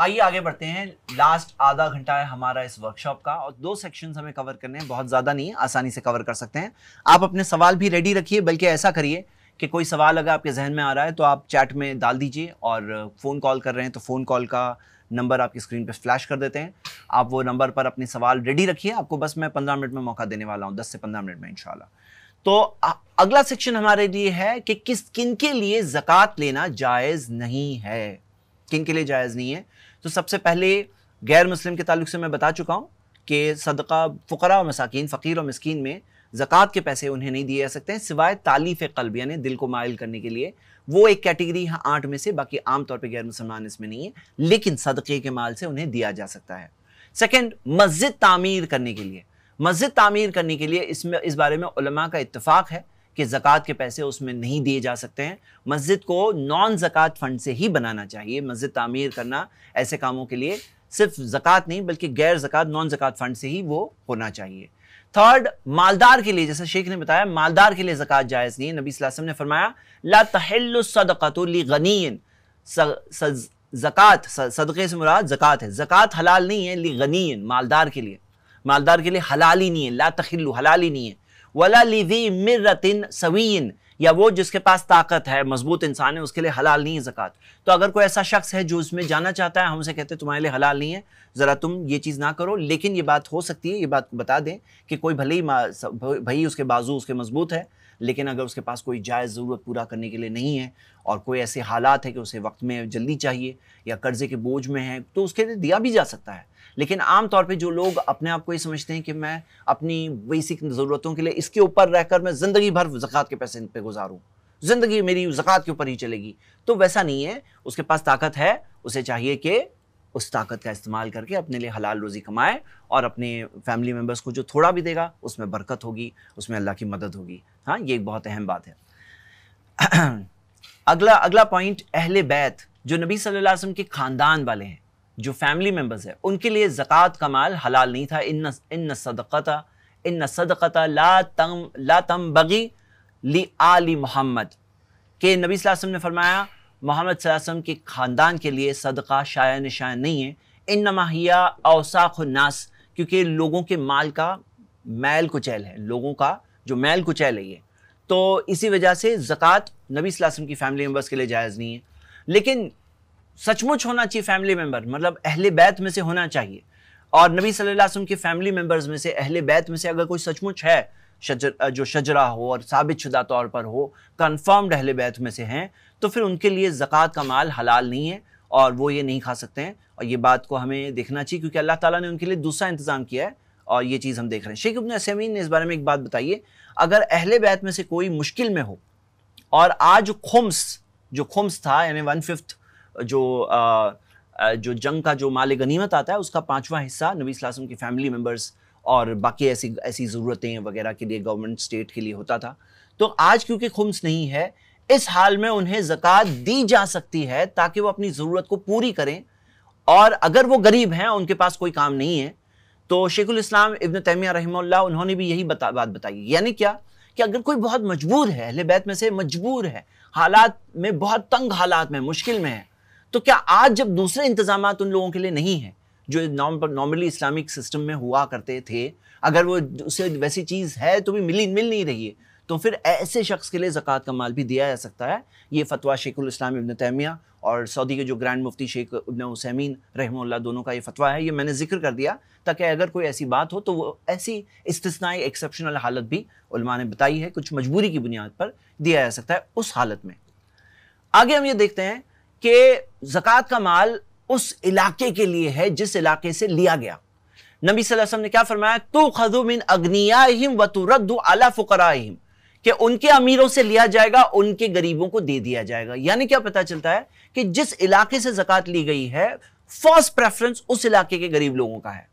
आइए आगे बढ़ते हैं लास्ट आधा घंटा है हमारा इस वर्कशॉप का और दो सेक्शन हमें कवर करने हैं बहुत ज़्यादा नहीं आसानी से कवर कर सकते हैं आप अपने सवाल भी रेडी रखिए बल्कि ऐसा करिए कि कोई सवाल अगर आपके जहन में आ रहा है तो आप चैट में डाल दीजिए और फ़ोन कॉल कर रहे हैं तो फ़ोन कॉल का नंबर आपकी स्क्रीन पर फ्लैश कर देते हैं आप वो नंबर पर अपने सवाल रेडी रखिए आपको बस मैं पंद्रह मिनट में मौका देने वाला हूँ दस से पंद्रह मिनट में इनशाला तो अगला सेक्शन हमारे लिए है कि किस किन के लिए जक़ात लेना जायज़ नहीं है किन के लिए जायज़ नहीं है तो सबसे पहले गैर मुस्लिम के तल्ल से मैं बता चुका हूँ कि सदका फ़करा और मसाकिन फ़कीर और मस्किन में जक़ात के पैसे उन्हें नहीं दिए जा सकते हैं सिवाय तालीफ कल्ब यानी दिल को मायल करने के लिए वो एक कैटेगरी है आठ में से बाकी आमतौर पर गैर मुसलमान इसमें नहीं है लेकिन सदक़े के माल से उन्हें दिया जा सकता है सेकेंड मस्जिद तामीर करने के लिए मस्जिद तामीर करने के लिए इसमें इस बारे में उलमा का इतफ़ाक़ है कि ज़क़़त के पैसे उसमें नहीं दिए जा सकते हैं मस्जिद को नॉन ज़क़़त फ़ंड से ही बनाना चाहिए मस्जिद तामीर करना ऐसे कामों के लिए सिर्फ ज़क़़त नहीं बल्कि गैर ज़क़़त नॉन ज़क़़त फ़ंड से ही वो होना चाहिए थर्ड मालदार के लिए जैसे शेख ने बताया मालदार के लिए जक़ात जायज़ नहीं है नबी ने फरमाया ला तहलसदक़तुलगनीन ज़क़़त सदक़े से मुराद ज़क़़त है ज़क़़त हलाल नहीं है लिगनीन मालदार के लिए मालदार के लिए हलाल ही नहीं है ला तखिल्लु हलाल ही नहीं है वला लिदी मिर्रतिन सवीन या वो जिसके पास ताकत है मजबूत इंसान है उसके लिए हलाल नहीं है जक़ात तो अगर कोई ऐसा शख्स है जो उसमें जाना चाहता है हमसे कहते हैं तुम्हारे लिए हलाल नहीं है ज़रा तुम ये चीज़ ना करो लेकिन ये बात हो सकती है ये बात बता दें कि कोई भले ही भाई उसके बाजू उसके मजबूत है लेकिन अगर उसके पास कोई जायज़ ज़रूरत पूरा करने के लिए नहीं है और कोई ऐसे हालात है कि उसे वक्त में जल्दी चाहिए या कर्ज़े के बोझ में है तो उसके लिए दिया भी जा सकता है लेकिन आमतौर पे जो लोग अपने आप को ये समझते हैं कि मैं अपनी बेसिक ज़रूरतों के लिए इसके ऊपर रहकर मैं ज़िंदगी भर जक़ात के पैसे पे गुजारूँ ज़िंदगी मेरी ज़क़ात के ऊपर ही चलेगी तो वैसा नहीं है उसके पास ताकत है उसे चाहिए कि उस ताकत का इस्तेमाल करके अपने लिए हलाल रोज़ी कमाएं और अपने फैमिली मेम्बर्स को जो थोड़ा भी देगा उसमें बरकत होगी उसमें अल्लाह की मदद होगी हाँ ये एक बहुत अहम बात है अगला अगला पॉइंट अहल बैत जो नबी सल्लल्लाहु अलैहि वसल्लम के ख़ानदान वाले हैं जो फैमिली मेम्बर्स है उनके लिए ज़क़़त का माल हलाल नहीं था इन इन सदक़ता इन सदक़ता ला तम ला तम बगी ली आली मोहम्मद के नबी वसम ने फरमाया मोहम्मद वसम के ख़ानदान के लिए सदका शाया निशाया नहीं है इन नमाहिया नास क्योंकि लोगों के माल का मैल कुचैल है लोगों का जो मैल कुचैल है ये तो इसी वजह से ज़क़़त नबी वसम की फैमिली मेम्बर्स के लिए जायज़ नहीं है लेकिन सचमुच होना चाहिए फैमिली मेंबर मतलब अहले बैत में से होना चाहिए और नबी सल्लल्लाहु अलैहि वसल्लम के फैमिली मेंबर्स में से अहले बैत में से अगर कोई सचमुच है शजर जो शजरा हो और साबित शुदा तौर पर हो कन्फर्म्ड अहले बैत में से हैं तो फिर उनके लिए ज़क़़त का माल हलाल नहीं है और वो ये नहीं खा सकते हैं और ये बात को हमें देखना चाहिए क्योंकि अल्लाह ताला ने उनके लिए दूसरा इंतज़ाम किया है और ये चीज़ हम देख रहे हैं शेख इबन ने इस बारे में एक बात बताइए अगर अहले बैत में से कोई मुश्किल में हो और आज खुम्स जो खुम्स था यानी वन फिफ्थ जो जो जंग का जो माल गनीमत आता है उसका पाँचवा हिस्सा नबी वसम की फैमिली मेम्बर्स और बाकी ऐसी ऐसी ज़रूरतें वगैरह के लिए गवर्नमेंट स्टेट के लिए होता था तो आज क्योंकि खुम्स नहीं है इस हाल में उन्हें ज़क़़त दी जा सकती है ताकि वो अपनी ज़रूरत को पूरी करें और अगर वो गरीब हैं उनके पास कोई काम नहीं है तो शेखुल इस्लाम इब्न तैमिया रहमल्ला उन्होंने भी यही बता, बात बताई यानी क्या कि अगर कोई बहुत मजबूर है अहल बैत में से मजबूर है हालात में बहुत तंग हालात में मुश्किल में है तो क्या आज जब दूसरे इंतजाम उन लोगों के लिए नहीं है जो नॉर्मली इस्लामिक सिस्टम में हुआ करते थे अगर वो उसे वैसी चीज़ है तो भी मिली मिल नहीं रही है तो फिर ऐसे शख्स के लिए जक़ात का माल भी दिया जा सकता है ये फतवा शेखुल इस्लाम इब्न तैमिया और सऊदी के जो ग्रैंड मुफ्ती शेख इब्न हुसैमीन रहमल्ला दोनों का ये फतवा है ये मैंने जिक्र कर दिया ताकि अगर कोई ऐसी बात हो तो वो ऐसी इस्तनाई एक्सेप्शनल हालत भी उलमा ने बताई है कुछ मजबूरी की बुनियाद पर दिया जा सकता है उस हालत में आगे हम ये देखते हैं कि जक़ात का माल उस इलाके के लिए है जिस इलाके से लिया गया नबी वसल्लम ने क्या फरमाया मिन अग्निया व तुरद अला फ़ुकरा कि उनके अमीरों से लिया जाएगा उनके गरीबों को दे दिया जाएगा यानी क्या पता चलता है कि जिस इलाके से जक़ात ली गई है फर्स्ट प्रेफरेंस उस इलाके के गरीब लोगों का है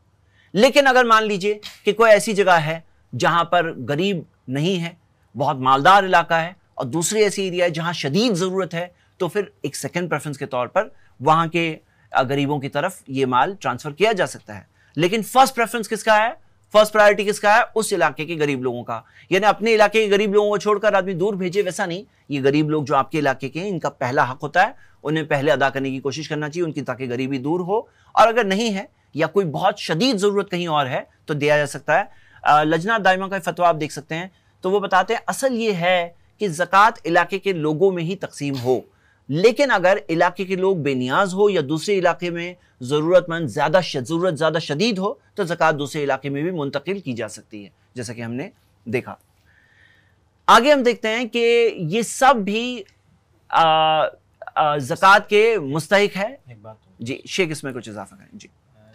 लेकिन अगर मान लीजिए कि कोई ऐसी जगह है जहां पर गरीब नहीं है बहुत मालदार इलाका है और दूसरी ऐसी एरिया है जहां शदीद ज़रूरत है तो फिर एक सेकेंड प्रेफरेंस के तौर पर वहां के गरीबों की तरफ ये माल ट्रांसफर किया जा सकता है लेकिन फर्स्ट प्रेफरेंस किसका है फर्स्ट प्रायोरिटी किसका है उस इलाके के गरीब लोगों का यानी अपने इलाके के गरीब लोगों को छोड़कर आदमी दूर भेजे वैसा नहीं ये गरीब लोग जो आपके इलाके के हैं इनका पहला हक होता है उन्हें पहले अदा करने की कोशिश करना चाहिए उनकी ताकि गरीबी दूर हो और अगर नहीं है या कोई बहुत शदीद ज़रूरत कहीं और है तो दिया जा सकता है लजना दायमा का फतवा आप देख सकते हैं तो वो बताते हैं असल ये है कि ज़क़़त इलाके के लोगों में ही तकसीम हो लेकिन अगर इलाके के लोग बेनियाज हो या दूसरे इलाके में ज़रूरतमंद ज़्यादा ज़रूरत ज़्यादा शदीद हो तो ज़क़़त दूसरे इलाके में भी मुंतकिल की जा सकती है जैसा कि हमने देखा आगे हम देखते हैं कि ये सब भी ज़क़़त के मुस्तक है एक बात जी शेख इसमें कुछ इजाफा करें जी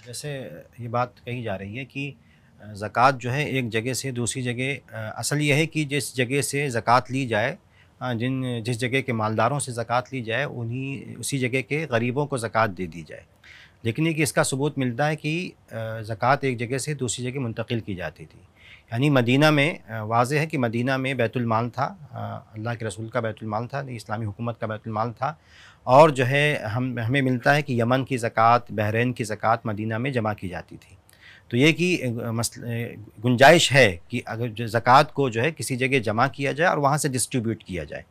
जैसे ये बात कही जा रही है कि ज़क़़त जो है एक जगह से दूसरी जगह असल यह है कि जिस जगह से ज़क़़त ली जाए हाँ, जिन जिस जगह के मालदारों से ज़क़़त ली जाए उन्हीं उसी जगह के गरीबों को ज़क़़त दे दी जाए लेकिन ये कि इसका सबूत मिलता है कि ज़क़़त एक जगह से दूसरी जगह मुंतकिल की जाती थी यानी मदीना में वाज है कि मदीना में बैतुलमाल था अल्लाह के रसूल का बैतुलमाल था नहीं इस्लामी हुकूमत का बैतुलमाल था और जो है हम हमें मिलता है कि यमन की ज़क़़त बहरीन की ज़क़़त मदीना में जमा की जाती थी तो ये कि गुंजाइश है कि अगर ज़क़़त को जो है किसी जगह जमा किया जाए और वहाँ से डिस्ट्रीब्यूट किया जाए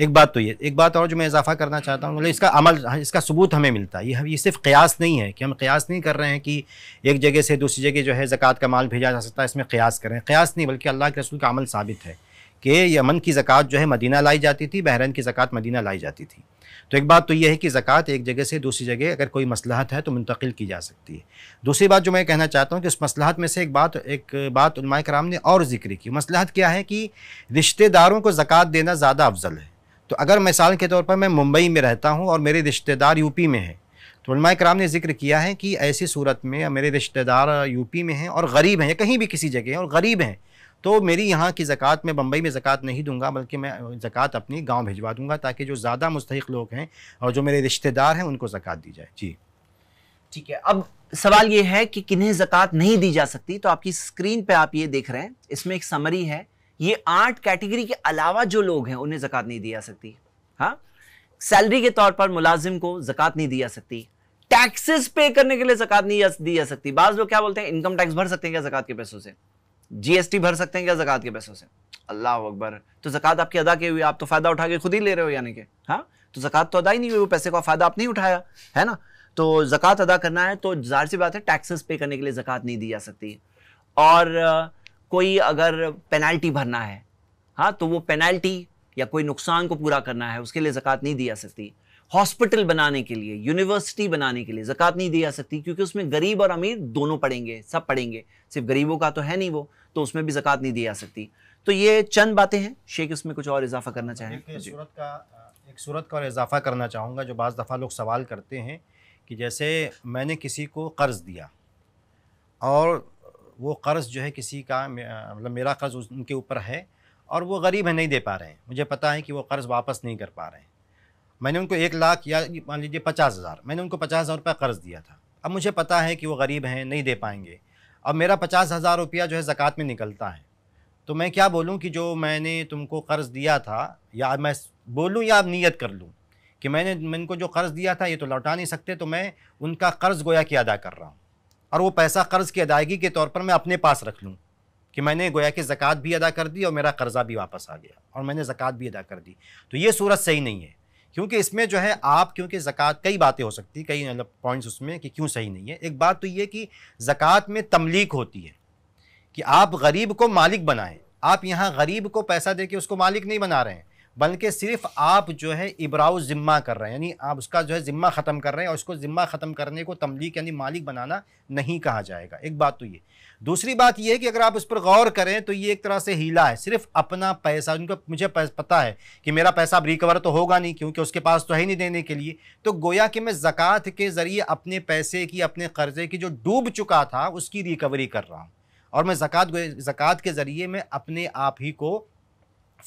एक बात तो ये एक बात और जो मैं इजाफा करना चाहता हूँ मतलब इसका अमल हाँ, इसका सबूत हमें मिलता है ये ये सिर्फ कयास नहीं है कि हम क्यास नहीं कर रहे हैं कि एक जगह से दूसरी जगह जो है ज़क़़त का माल भेजा जा सकता है इसमें कयास करें क्यास नहीं बल्कि अल्लाह के रसूल का अमल साबित है कि यमन की ज़क़़त जो है मदीना लाई जाती थी बहरन की ज़क़़त मदीना लाई जाती थी तो एक बात तो यह है कि ज़क़़त एक जगह से दूसरी जगह अगर कोई मसलहत है तो मुंतकिल की जा सकती है दूसरी बात जो मैं कहना चाहता हूँ कि उस मसलाहत में से एक बात एक बात कराम ने और ज़िक्र की मसलहत क्या है कि रिश्तेदारों को ज़क़़त देना ज़्यादा अफजल है तो अगर मिसाल के तौर पर मैं मुंबई में रहता हूँ और मेरे रिश्तेदार यूपी में हैं तो कराम ने जिक्र किया है कि ऐसी सूरत में मेरे रिश्तेदार यूपी में हैं और गरीब हैं या कहीं भी किसी जगह हैं और गरीब हैं तो मेरी यहाँ की ज़क़़त मैं बम्बई में ज़क़़त नहीं दूंगा बल्कि मैं ज़क़़त अपनी गांव भिजवा दूंगा ताकि जो ज़्यादा मुस्तक लोग हैं और जो मेरे रिश्तेदार हैं उनको ज़क़़त दी जाए जी ठीक है अब सवाल ये है कि किन्हें ज़क़़त नहीं दी जा सकती तो आपकी स्क्रीन पर आप ये देख रहे हैं इसमें एक समरी है ये आठ कैटेगरी के अलावा जो लोग हैं उन्हें ज़क़़त नहीं दी जा सकती हाँ सैलरी के तौर पर मुलाजिम को ज़क़़त नहीं दी जा सकती टैक्सेस पे करने के लिए जकत नहीं दी जा सकती बाज लोग क्या बोलते हैं इनकम टैक्स भर सकते हैं क्या ज़क़त के पैसों से जीएसटी भर सकते हैं क्या जक़ात के पैसों से अल्लाह अकबर तो जक़ात आपकी अदा की हुई आप तो फ़ायदा उठा के खुद ही ले रहे हो यानी कि हाँ तो जक़ात तो अदा ही नहीं हुई वो पैसे का फ़ायदा आप नहीं उठाया है ना तो ज़क़़त अदा करना है तो जाहिर सी बात है टैक्सेस पे करने के लिए ज़क़़त नहीं दी जा सकती और कोई अगर पेनल्टी भरना है हाँ तो वो पेनल्टी या कोई नुकसान को पूरा करना है उसके लिए ज़क़़त नहीं दी जा सकती हॉस्पिटल बनाने के लिए यूनिवर्सिटी बनाने के लिए ज़क़़त नहीं दी जा सकती क्योंकि उसमें गरीब और अमीर दोनों पढ़ेंगे सब पढ़ेंगे सिर्फ गरीबों का तो है नहीं वो तो उसमें भी जक़ात नहीं दी जा सकती तो ये चंद बातें हैं शेख इसमें कुछ और इजाफा करना चाहेंगे सूरत का एक सूरत का और इजाफा करना चाहूँगा जो बज़ दफ़ा लोग सवाल करते हैं कि जैसे मैंने किसी को कर्ज़ दिया और वो कर्ज़ जो है किसी का मतलब मेरा कर्ज़ उनके ऊपर है और वो गरीब है नहीं दे पा रहे हैं मुझे पता है कि वो कर्ज़ वापस नहीं कर पा रहे हैं मैंने उनको एक लाख या मान लीजिए पचास हज़ार मैंने उनको पचास हज़ार रुपये कर्ज़ दिया था अब मुझे पता है कि वो गरीब हैं नहीं दे पाएंगे अब मेरा पचास हज़ार रुपया जो है ज़क़़त में निकलता है तो मैं क्या बोलूँ कि जो मैंने तुमको कर्ज़ दिया था या मैं बोलूँ या नीयत कर लूँ कि मैंने इनको जो कर्ज़ दिया था ये तो लौटा नहीं सकते तो मैं उनका कर्ज़ गोया कि अदा कर रहा हूँ और वो पैसा कर्ज़ की अदायगी के तौर पर मैं अपने पास रख लूँ कि मैंने गोया कि ज़क़़त भी अदा कर दी और मेरा कर्ज़ा भी वापस आ गया और मैंने ज़क़़त भी अदा कर दी तो ये सूरत सही नहीं है क्योंकि इसमें जो है आप क्योंकि ज़क़़त कई बातें हो सकती कई मतलब पॉइंट्स उसमें कि क्यों सही नहीं है एक बात तो ये कि ज़क़़त में तमलीक होती है कि आप गरीब को मालिक बनाएं आप यहाँ गरीब को पैसा दे के उसको मालिक नहीं बना रहे हैं बल्कि सिर्फ आप जो है इब्राउ ज़िम्मा कर रहे हैं यानी आप उसका जो है ज़िम्मा ख़त्म कर रहे हैं और उसको ज़िम्मा ख़त्म करने को तमलीक यानी मालिक बनाना नहीं कहा जाएगा एक बात तो ये दूसरी बात यह है कि अगर आप इस पर गौर करें तो ये एक तरह से हीला है सिर्फ अपना पैसा उनको मुझे पता है कि मेरा पैसा अब रिकवर तो होगा नहीं क्योंकि उसके पास तो है नहीं देने के लिए तो गोया कि मैं ज़क़़त के ज़रिए अपने पैसे की अपने कर्ज़े की जो डूब चुका था उसकी रिकवरी कर रहा हूँ और मैं ज़क़़त ज़क़़त के ज़रिए मैं अपने आप ही को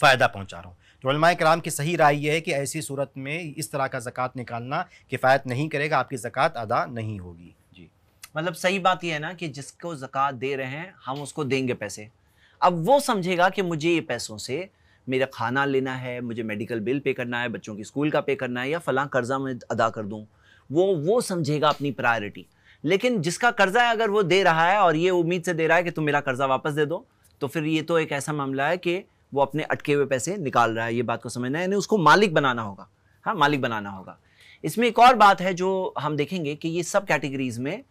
फ़ायदा पहुँचा रहा हूँ तो कराम की सही राय यह है कि ऐसी सूरत में इस तरह का ज़क़़त निकालना किफ़ायत नहीं करेगा आपकी ज़क़़त अदा नहीं होगी मतलब सही बात यह है ना कि जिसको जक़ात दे रहे हैं हम उसको देंगे पैसे अब वो समझेगा कि मुझे ये पैसों से मेरा खाना लेना है मुझे मेडिकल बिल पे करना है बच्चों की स्कूल का पे करना है या फ़ला कर्ज़ा मैं अदा कर दूँ वो वो समझेगा अपनी प्रायोरिटी लेकिन जिसका कर्ज़ा है अगर वो दे रहा है और ये उम्मीद से दे रहा है कि तुम मेरा कर्ज़ा वापस दे दो तो फिर ये तो एक ऐसा मामला है कि वो अपने अटके हुए पैसे निकाल रहा है ये बात को समझना है यानी उसको मालिक बनाना होगा हाँ मालिक बनाना होगा इसमें एक और बात है जो हम देखेंगे कि ये सब कैटेगरीज में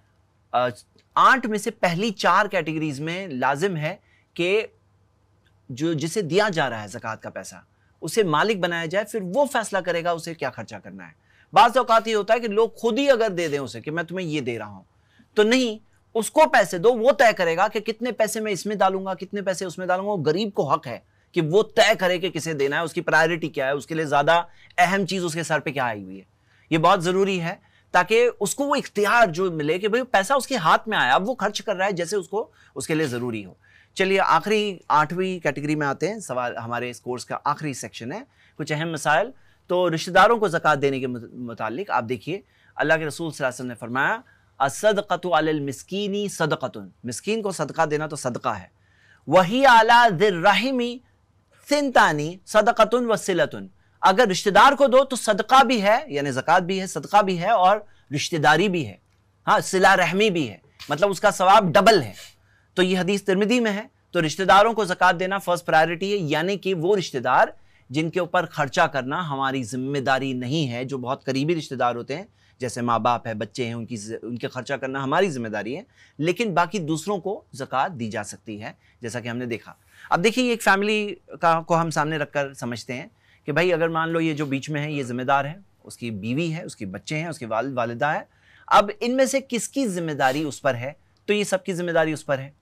आठ में से पहली चार कैटेगरीज में लाजिम है कि जो जिसे दिया जा रहा है ज़क़़त का पैसा उसे मालिक बनाया जाए फिर वो फैसला करेगा उसे क्या खर्चा करना है बाज़ अवत ये होता है कि लोग खुद ही अगर दे दें उसे कि मैं तुम्हें ये दे रहा हूँ तो नहीं उसको पैसे दो वो तय करेगा कि कितने पैसे मैं इसमें डालूंगा कितने पैसे उसमें डालूंगा गरीब को हक है कि वो तय करे कि किसे देना है उसकी प्रायोरिटी क्या है उसके लिए ज़्यादा अहम चीज़ उसके सर पर क्या आई हुई है ये बहुत ज़रूरी है ताकि उसको वो इख्तियार जो मिले कि भाई पैसा उसके हाथ में आया अब वो खर्च कर रहा है जैसे उसको उसके लिए ज़रूरी हो चलिए आखिरी आठवीं कैटेगरी में आते हैं सवाल हमारे इस कोर्स का आखिरी सेक्शन है कुछ अहम मसाइल तो रिश्तेदारों को ज़क़़त देने के मुतालिक आप देखिए अल्लाह के रसूल वसम ने फरमाया असदक़त मिसकीनी सदक़तन मिसकीन को सदका देना तो सदका है वही आला दिर राहिमी सिंतानी सदक़तन व अगर रिश्तेदार को दो तो सदका भी है यानी जक़ात भी है सदका भी है और रिश्तेदारी भी है हाँ सिला रहमी भी है मतलब उसका सवाब डबल है तो ये हदीस तिरमिदी में है तो रिश्तेदारों को ज़क़़त देना फर्स्ट प्रायोरिटी है यानी कि वो रिश्तेदार जिनके ऊपर खर्चा करना हमारी जिम्मेदारी नहीं है जो बहुत करीबी रिश्तेदार होते हैं जैसे माँ बाप है बच्चे हैं उनकी उनके खर्चा करना हमारी जिम्मेदारी है लेकिन बाकी दूसरों को जक़ात दी जा सकती है जैसा कि हमने देखा अब देखिए एक फैमिली का को हम सामने रखकर समझते हैं कि भाई अगर मान लो ये जो बीच में है ये जिम्मेदार है उसकी बीवी है उसके बच्चे हैं उसके वाल वालदा है अब इनमें से किसकी जिम्मेदारी उस पर है तो ये सबकी जिम्मेदारी उस पर है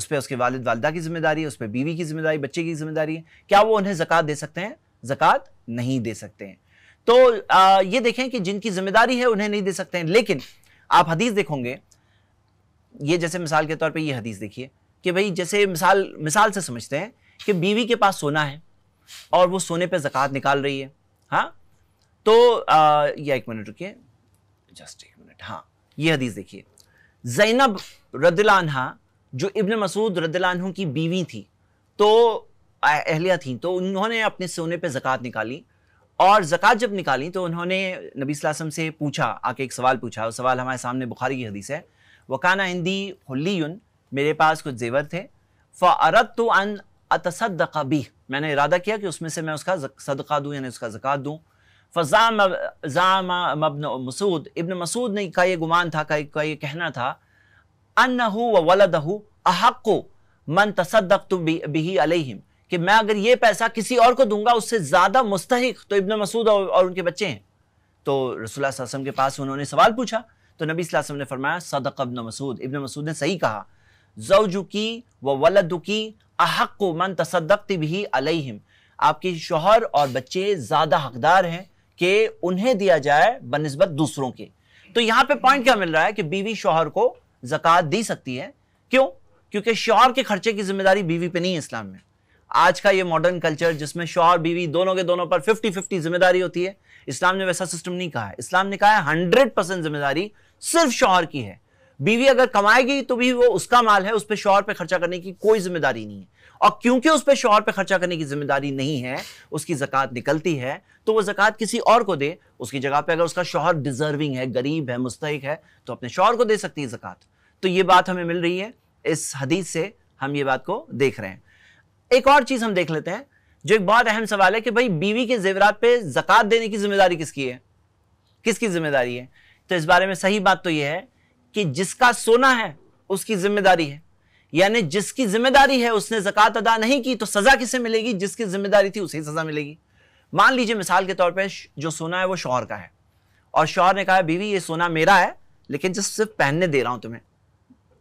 उस पर उसके वालद वालदा की जिम्मेदारी है उस पर बीवी की जिम्मेदारी बच्चे की जिम्मेदारी है क्या वो उन्हें जक़ात दे सकते हैं जक़ात नहीं दे सकते हैं तो आ, ये देखें कि जिनकी जिम्मेदारी है उन्हें नहीं दे सकते हैं लेकिन आप हदीस देखोगे ये जैसे मिसाल के तौर पर ये हदीस देखिए कि भाई जैसे मिसाल मिसाल से समझते हैं कि बीवी के पास सोना है और वो सोने पे जक़ात निकाल रही है हाँ तो आ, या एक मिनट रुकिए जस्ट एक मिनट हाँ ये हदीस देखिए जैनब रदिलानहा जो इब्न मसूद रदिलानहों की बीवी थी तो अहलिया थी तो उन्होंने अपने सोने पे जक़ात निकाली और जक़ात जब निकाली तो उन्होंने नबी वसम से पूछा आके एक सवाल पूछा और सवाल हमारे सामने बुखारी की हदीस है वकाना हिंदी हुलीन मेरे पास कुछ जेवर थे फ़ारत तो अन अतसदका भी मैंने इरादा किया कि उसमें से मैं उसका सदका दूँ यानी उसका ज़क़ात दूँ फ़जाम मसूद इबन मसूद ने का ये गुमान था का, का ये कहना था अन्न व वलद अहक़ो मन तसदक तुम भी बिही अलहिम कि मैं अगर ये पैसा किसी और को दूंगा उससे ज़्यादा मुस्तक तो इबन मसूद और, और उनके बच्चे हैं तो रसुल्ला वसम के पास उन्होंने सवाल पूछा तो नबी वसम ने फरमाया सदक इबन मसूद इबन मसूद ने सही कहा जवजुकी व वलदुकी अहक मन तसदकती भी अलहिम आपके शोहर और बच्चे ज़्यादा हकदार हैं कि उन्हें दिया जाए बनस्बत दूसरों के तो यहाँ पे पॉइंट क्या मिल रहा है कि बीवी शोहर को जक़ात दी सकती है क्यों क्योंकि शोहर के खर्चे की जिम्मेदारी बीवी पे नहीं है इस्लाम में आज का ये मॉडर्न कल्चर जिसमें शोहर बीवी दोनों के दोनों पर फिफ्टी फिफ्टी जिम्मेदारी होती है इस्लाम ने वैसा सिस्टम नहीं कहा है इस्लाम ने कहा है हंड्रेड परसेंट जिम्मेदारी सिर्फ शोहर की है बीवी अगर कमाएगी तो भी वो उसका माल है उस पर शोहर पे खर्चा करने की कोई जिम्मेदारी नहीं है और क्योंकि उस पर शोहर पे खर्चा करने की जिम्मेदारी नहीं है उसकी जक़ात निकलती है तो वो जक़ात किसी और को दे उसकी जगह पे अगर उसका शोहर डिजर्विंग है गरीब है मुस्तक है तो अपने शोहर को दे सकती है जक़ात तो ये बात हमें मिल रही है इस हदीस से हम ये बात को देख रहे हैं एक और चीज़ हम देख लेते हैं जो एक बहुत अहम सवाल है कि भाई बीवी के जेवरात पे जक़ात देने की जिम्मेदारी किसकी है किसकी जिम्मेदारी है तो इस बारे में सही बात तो यह है कि जिसका सोना है उसकी जिम्मेदारी है यानी जिसकी जिम्मेदारी है उसने जक़ात अदा नहीं की तो सज़ा किसे मिलेगी जिसकी जिम्मेदारी थी उसे सज़ा मिलेगी मान लीजिए मिसाल के तौर पर जो सोना है वो शोहर का है और शोहर ने कहा बीवी ये सोना मेरा है लेकिन जब सिर्फ पहनने दे रहा हूं तुम्हें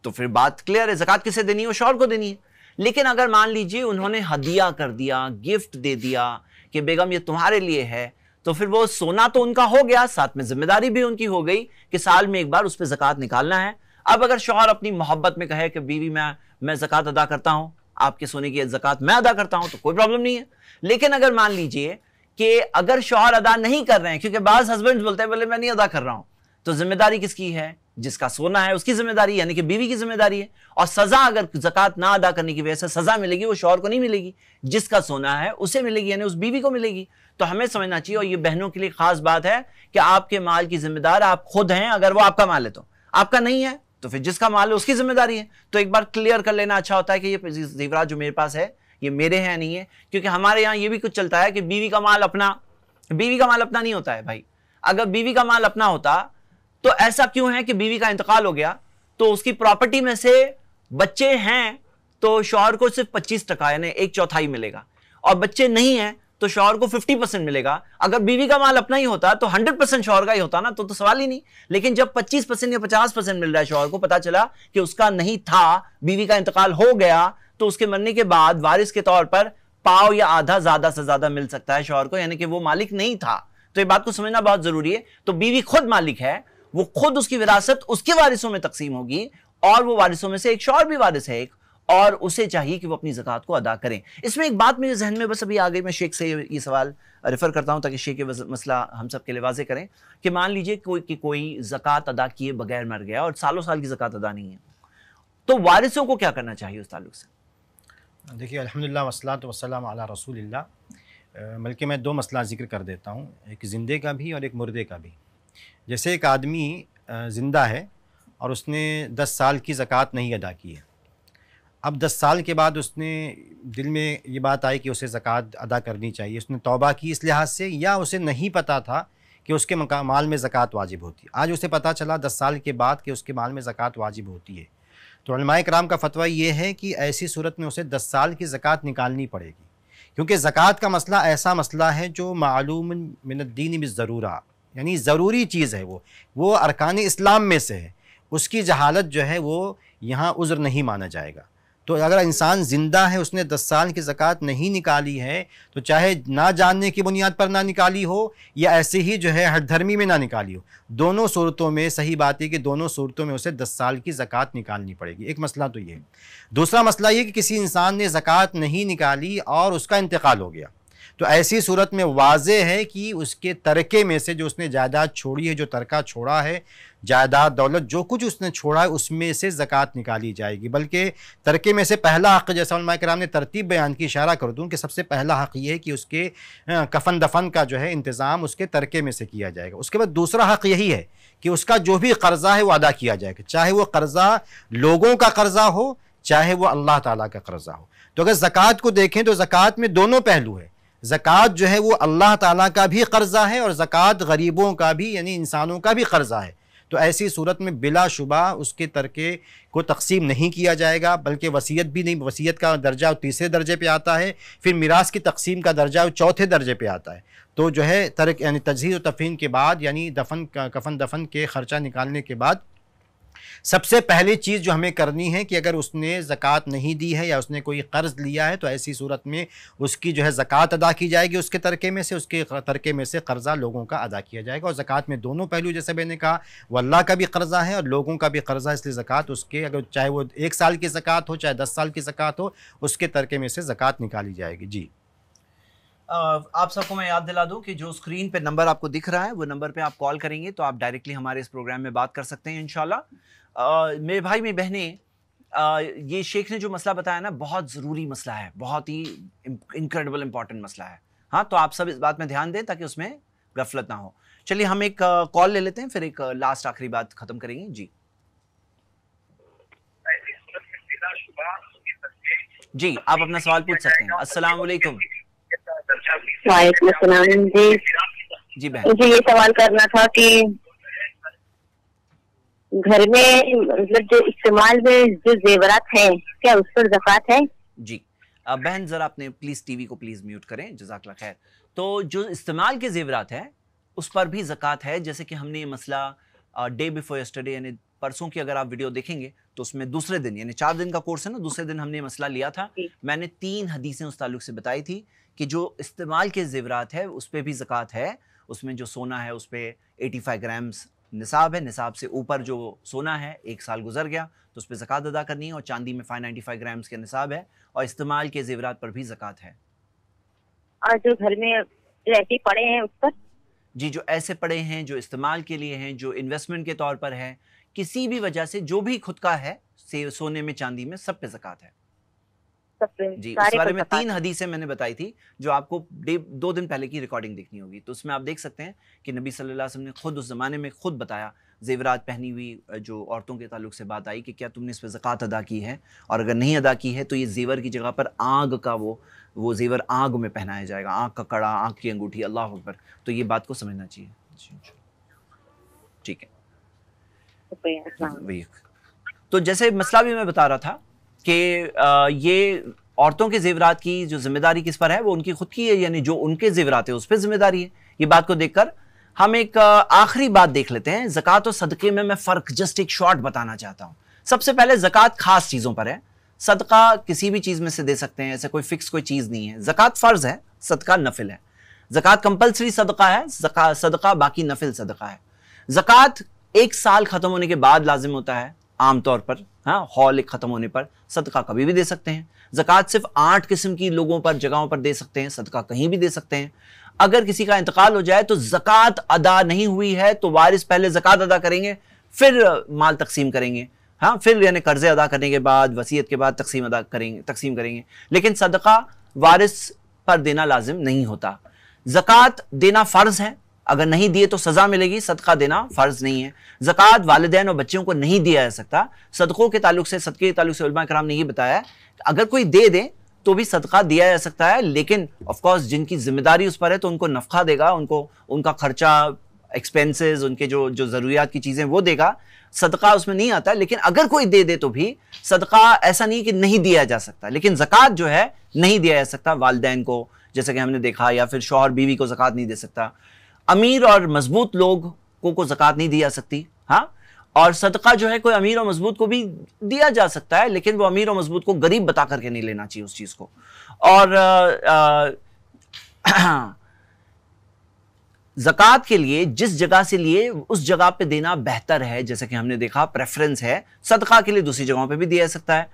तो फिर बात क्लियर है जक़ात किसे देनी है वो को देनी है लेकिन अगर मान लीजिए उन्होंने हदिया कर दिया गिफ्ट दे दिया कि बेगम ये तुम्हारे लिए है तो फिर वो सोना तो उनका हो गया साथ में जिम्मेदारी भी उनकी हो गई कि साल में एक बार उस पर जक़ात निकालना है अब अगर शोहर अपनी मोहब्बत में कहे कि बीवी मैं मैं जक़ात अदा करता हूँ आपके सोने की जक़ात मैं अदा करता हूँ तो कोई प्रॉब्लम नहीं है लेकिन अगर मान लीजिए कि अगर शोहर अदा नहीं कर रहे हैं क्योंकि बाज़ हस्बैंड बोलते हैं बोले मैं नहीं अदा कर रहा हूँ तो जिम्मेदारी किसकी है जिसका सोना है उसकी जिम्मेदारी यानी कि बीवी की जिम्मेदारी है और सजा अगर जकत ना अदा करने की वजह से सजा मिलेगी वो शौहर को नहीं मिलेगी जिसका सोना है उसे मिलेगी यानी उस बीवी को मिलेगी तो हमें समझना चाहिए और ये बहनों के लिए खास बात है कि आपके माल की जिम्मेदार आप खुद हैं अगर वो आपका माल है तो आपका नहीं है तो फिर जिसका माल है उसकी जिम्मेदारी है तो एक बार क्लियर कर लेना अच्छा होता है कि ये जीवरा जो मेरे पास है ये मेरे हैं नहीं है क्योंकि हमारे यहाँ ये भी कुछ चलता है कि बीवी का माल अपना बीवी का माल अपना नहीं होता है भाई अगर बीवी का माल अपना होता तो ऐसा क्यों है कि बीवी का इंतकाल हो गया तो उसकी प्रॉपर्टी में से बच्चे हैं तो शौहर को सिर्फ पच्चीस टका यानी एक चौथाई मिलेगा और बच्चे नहीं हैं तो शौहर को फिफ्टी परसेंट मिलेगा अगर बीवी का माल अपना ही होता तो हंड्रेड परसेंट शौहर का ही होता ना तो तो सवाल ही नहीं लेकिन जब पच्चीस परसेंट या पचास परसेंट मिल रहा है शौहर को पता चला कि उसका नहीं था बीवी का इंतकाल हो गया तो उसके मरने के बाद वारिस के तौर पर पाव या आधा ज्यादा से ज्यादा मिल सकता है शौहर को यानी कि वो मालिक नहीं था तो ये बात को समझना बहुत जरूरी है तो बीवी खुद मालिक है वो खुद उसकी विरासत उसके वारिसों में तकसीम होगी और वो वारिसों में से एक शौर भी वारिस है एक और उसे चाहिए कि वो अपनी जकवात को अदा करें इसमें एक बात मेरे जहन में बस अभी आ गई मैं शेख से ये सवाल रेफ़र करता हूँ ताकि शेख के मसला हम सब के लिए वाजे करें कि मान लीजिए कोई कि कोई ज़क़़त अदा किए बगैर मर गया और सालों साल की ज़क़़त अदा नहीं है तो वारिसों को क्या करना चाहिए उस ताल्लुक से देखिए अलहमदिल्ला वसलात वसलम अला रसूल बल्कि मैं दो मसला ज़िक्र कर देता हूँ एक ज़िंदे का भी और एक मुर्दे का भी जैसे एक आदमी ज़िंदा है और उसने दस साल की ज़क़़त नहीं अदा की है अब दस साल के बाद उसने दिल में ये बात आई कि उसे ज़क़़त अदा करनी चाहिए उसने तौबा की इस लिहाज से या उसे नहीं पता था कि उसके माल में ज़क़़त वाजिब होती है आज उसे पता चला दस साल के बाद कि उसके माल में ज़क़़त वाजिब होती है तो कराम का फतवा ये है कि ऐसी सूरत में उसे दस साल की ज़क़़त निकालनी पड़ेगी क्योंकि ज़क़़त का मसला ऐसा मसला है जो मालूम मिनद्दीन में ज़रूरा यानी ज़रूरी चीज़ है वो वो अरकान इस्लाम में से है उसकी जहालत जो है वो यहाँ उज़्र नहीं माना जाएगा तो अगर इंसान ज़िंदा है उसने दस साल की ज़क़़त नहीं निकाली है तो चाहे ना जानने की बुनियाद पर ना निकाली हो या ऐसे ही जो है हर धर्मी में ना निकाली हो दोनों सूरतों में सही बात है कि दोनों सूरतों में उसे दस साल की ज़क़़त निकालनी पड़ेगी एक मसला तो ये दूसरा मसला ये कि किसी इंसान ने ज़क़़त नहीं निकाली और उसका इंतकाल हो गया तो ऐसी सूरत में वाज है कि उसके तरके में से जो उसने जायदाद छोड़ी है जो तरका छोड़ा है जायदाद दौलत जो कुछ उसने छोड़ा है उसमें से ज़क़़त निकाली जाएगी बल्कि तरके में से पहला हक़ जैसा कराम ने तरतीब बयान की इशारा कर दूँ कि सबसे पहला हक़ ये है कि उसके कफन दफन का जो है इंतज़ाम उसके तरके में से किया जाएगा उसके बाद दूसरा हक़ यही है कि उसका जो भी कर्ज़ा है वो अदा किया जाएगा चाहे वह कर्ज़ा लोगों का कर्ज़ा हो चाहे वह अल्लाह ताली का कर्ज़ा हो तो अगर ज़क़़त को देखें तो ज़क़़त में दोनों पहलू है ज़क़़त जो है वो अल्लाह ताला का भी कर्ज़ा है और ज़क़़त गरीबों का भी यानी इंसानों का भी कर्ज़ा है तो ऐसी सूरत में बिलाशुबा उसके तरके को तकसीम नहीं किया जाएगा बल्कि वसीयत भी नहीं वसीयत का दर्जा तीसरे दर्जे पे आता है फिर मीरास की तकसीम का दर्जा चौथे दर्जे पे आता है तो जो है तरक यानी तजहीर तफीन के बाद यानी दफन कफन दफन के ख़र्चा निकालने के बाद सबसे पहली चीज़ जो हमें करनी है कि अगर उसने ज़क़़त नहीं दी है या उसने कोई कर्ज़ लिया है तो ऐसी सूरत में उसकी जो है ज़क़़त अदा की जाएगी उसके तरके में से उसके तरके में से कर्ज़ा लोगों का अदा किया जाएगा और ज़क़़त में दोनों पहलू जैसे मैंने कहा वो अल्लाह का भी कर्ज़ा है और लोगों का भी कर्ज़ा इसलिए ज़क़़त उसके अगर चाहे वो एक साल की ज़क़़त हो चाहे दस साल की ज़क़़त हो उसके तरके में से ज़क़़त निकाली जाएगी जी आप सबको मैं याद दिला दूं कि जो स्क्रीन पे नंबर आपको दिख रहा है वो नंबर पे आप कॉल करेंगे तो आप डायरेक्टली हमारे इस प्रोग्राम में बात कर सकते हैं इंशाल्लाह मेरे भाई मेरी बहनें ये शेख ने जो मसला बताया ना बहुत ज़रूरी मसला है बहुत ही इनक्रेडिबल इंपॉर्टेंट मसला है हाँ तो आप सब इस बात में ध्यान दें ताकि उसमें गफलत ना हो चलिए हम एक कॉल ले लेते हैं फिर एक लास्ट आखिरी बात ख़त्म करेंगे जी जी आप अपना सवाल पूछ सकते हैं अस्सलाम वालेकुम जी जी बहन मुझे ये सवाल करना था कि घर में मतलब जो इस्तेमाल में जो जेवरात है क्या उस पर जक़ात है जी बहन जरा आपने प्लीज टीवी को प्लीज म्यूट करें जजाकला खैर तो जो इस्तेमाल के जेवरात है उस पर भी जक़ात है जैसे कि हमने ये मसला डे बिफोर यस्टरडे यानी परसों की अगर आप वीडियो देखेंगे तो उसमें दूसरे दिन यानी चार दिन का कोर्स है ना दूसरे दिन हमने मसला लिया था मैंने तीन हदीसें उस ताल्लुक से बताई थी कि जो इस्तेमाल के जेवरात है उस पर भी जक़ात है उसमें जो सोना है उस पर एटी फाइव ग्राम्स निसाब है निसाब से ऊपर जो सोना है एक साल गुजर गया तो उस पर ज़क़़त अदा करनी है और चांदी में फाइव नाइन्टी फाइव ग्राम्स के निसाब है और इस्तेमाल के जेवरात पर भी ज़क़़त है और जो घर में वैसे पड़े हैं उस पर जी जो ऐसे पड़े हैं जो इस्तेमाल के लिए हैं जो इन्वेस्टमेंट के तौर पर है किसी भी वजह से जो भी खुद का है सोने में चांदी में सब पे ज़क़़त है तक जी सारे बारे में तीन हदीसें मैंने बताई थी जो आपको दो दिन पहले की रिकॉर्डिंग देखनी होगी तो उसमें आप देख सकते हैं कि नबी सल्लल्लाहु अलैहि वसल्लम ने खुद उस ज़माने में खुद बताया जेवरात पहनी हुई जो औरतों के ताल्लुक से बात आई कि क्या तुमने इस पर ज़क़़त अदा की है और अगर नहीं अदा की है तो ये जेवर की जगह पर आग का वो वो जेवर आग में पहनाया जाएगा आग का कड़ा आग की अंगूठी अल्लाह अकबर तो ये बात को समझना चाहिए ठीक है तो जैसे मसला भी मैं बता रहा था कि ये औरतों के जेवरात की जो जिम्मेदारी किस पर है वो उनकी खुद की है यानी जो उनके जेवरात है उस पर जिम्मेदारी है ये बात को देखकर हम एक आखिरी बात देख लेते हैं जक़ात और सदक़े में मैं फ़र्क जस्ट एक शॉर्ट बताना चाहता हूँ सबसे पहले ज़क़ात ख़ास चीज़ों पर है सदका किसी भी चीज़ में से दे सकते हैं ऐसे कोई फ़िक्स कोई चीज़ नहीं है ज़क़़त फ़र्ज़ है सदका नफिल है ज़क़़त कंपल्सरी सदका है सदका बाकी नफिल सदका है जक़ात एक साल ख़त्म होने के बाद लाजिम होता है आमतौर पर हाँ हॉल एक ख़त्म होने पर सदका कभी भी दे सकते हैं जक़ात सिर्फ आठ किस्म की लोगों पर जगहों पर दे सकते हैं सदका कहीं भी दे सकते हैं अगर किसी का इंतकाल हो जाए तो जक़ात अदा नहीं हुई है तो वारिस पहले जक़ात अदा करेंगे फिर माल तकसीम करेंगे हाँ फिर यानी कर्ज़े अदा करने के बाद वसीयत के बाद तकसीम अदा करेंगे तकसीम करेंगे लेकिन सदका वारिस पर देना लाजिम नहीं होता जक़ात देना फ़र्ज़ है अगर नहीं दिए तो सज़ा मिलेगी सदका देना फ़र्ज़ नहीं है जक़ात वालदेन और बच्चों को नहीं दिया जा सकता सदक़ों के तालुक से सदक़े के तालुक से कराम ने यह बताया अगर कोई दे दे तो भी सदका दिया जा सकता है लेकिन ऑफकोर्स जिनकी जिम्मेदारी उस पर है तो उनको नफ़ा देगा उनको उनका खर्चा एक्सपेंसेस उनके जो जो ज़रूरियात की चीज़ें वो देगा सदका उसमें नहीं आता लेकिन अगर कोई दे दे तो भी सदका ऐसा नहीं कि नहीं दिया जा सकता लेकिन ज़क़़त जो है नहीं दिया जा सकता वालदेन को जैसे कि हमने देखा या फिर शोहर बीवी को ज़क़़त नहीं दे सकता अमीर और मजबूत लोग को, को जक़ात नहीं दी जा सकती हाँ और सदका जो है कोई अमीर और मजबूत को भी दिया जा सकता है लेकिन वो अमीर और मजबूत को गरीब बता करके नहीं लेना चाहिए उस चीज़ को और जक़ात के लिए जिस जगह से लिए उस जगह पे देना बेहतर है जैसे कि हमने देखा प्रेफरेंस है सदका के लिए दूसरी जगहों पे भी दिया जा सकता है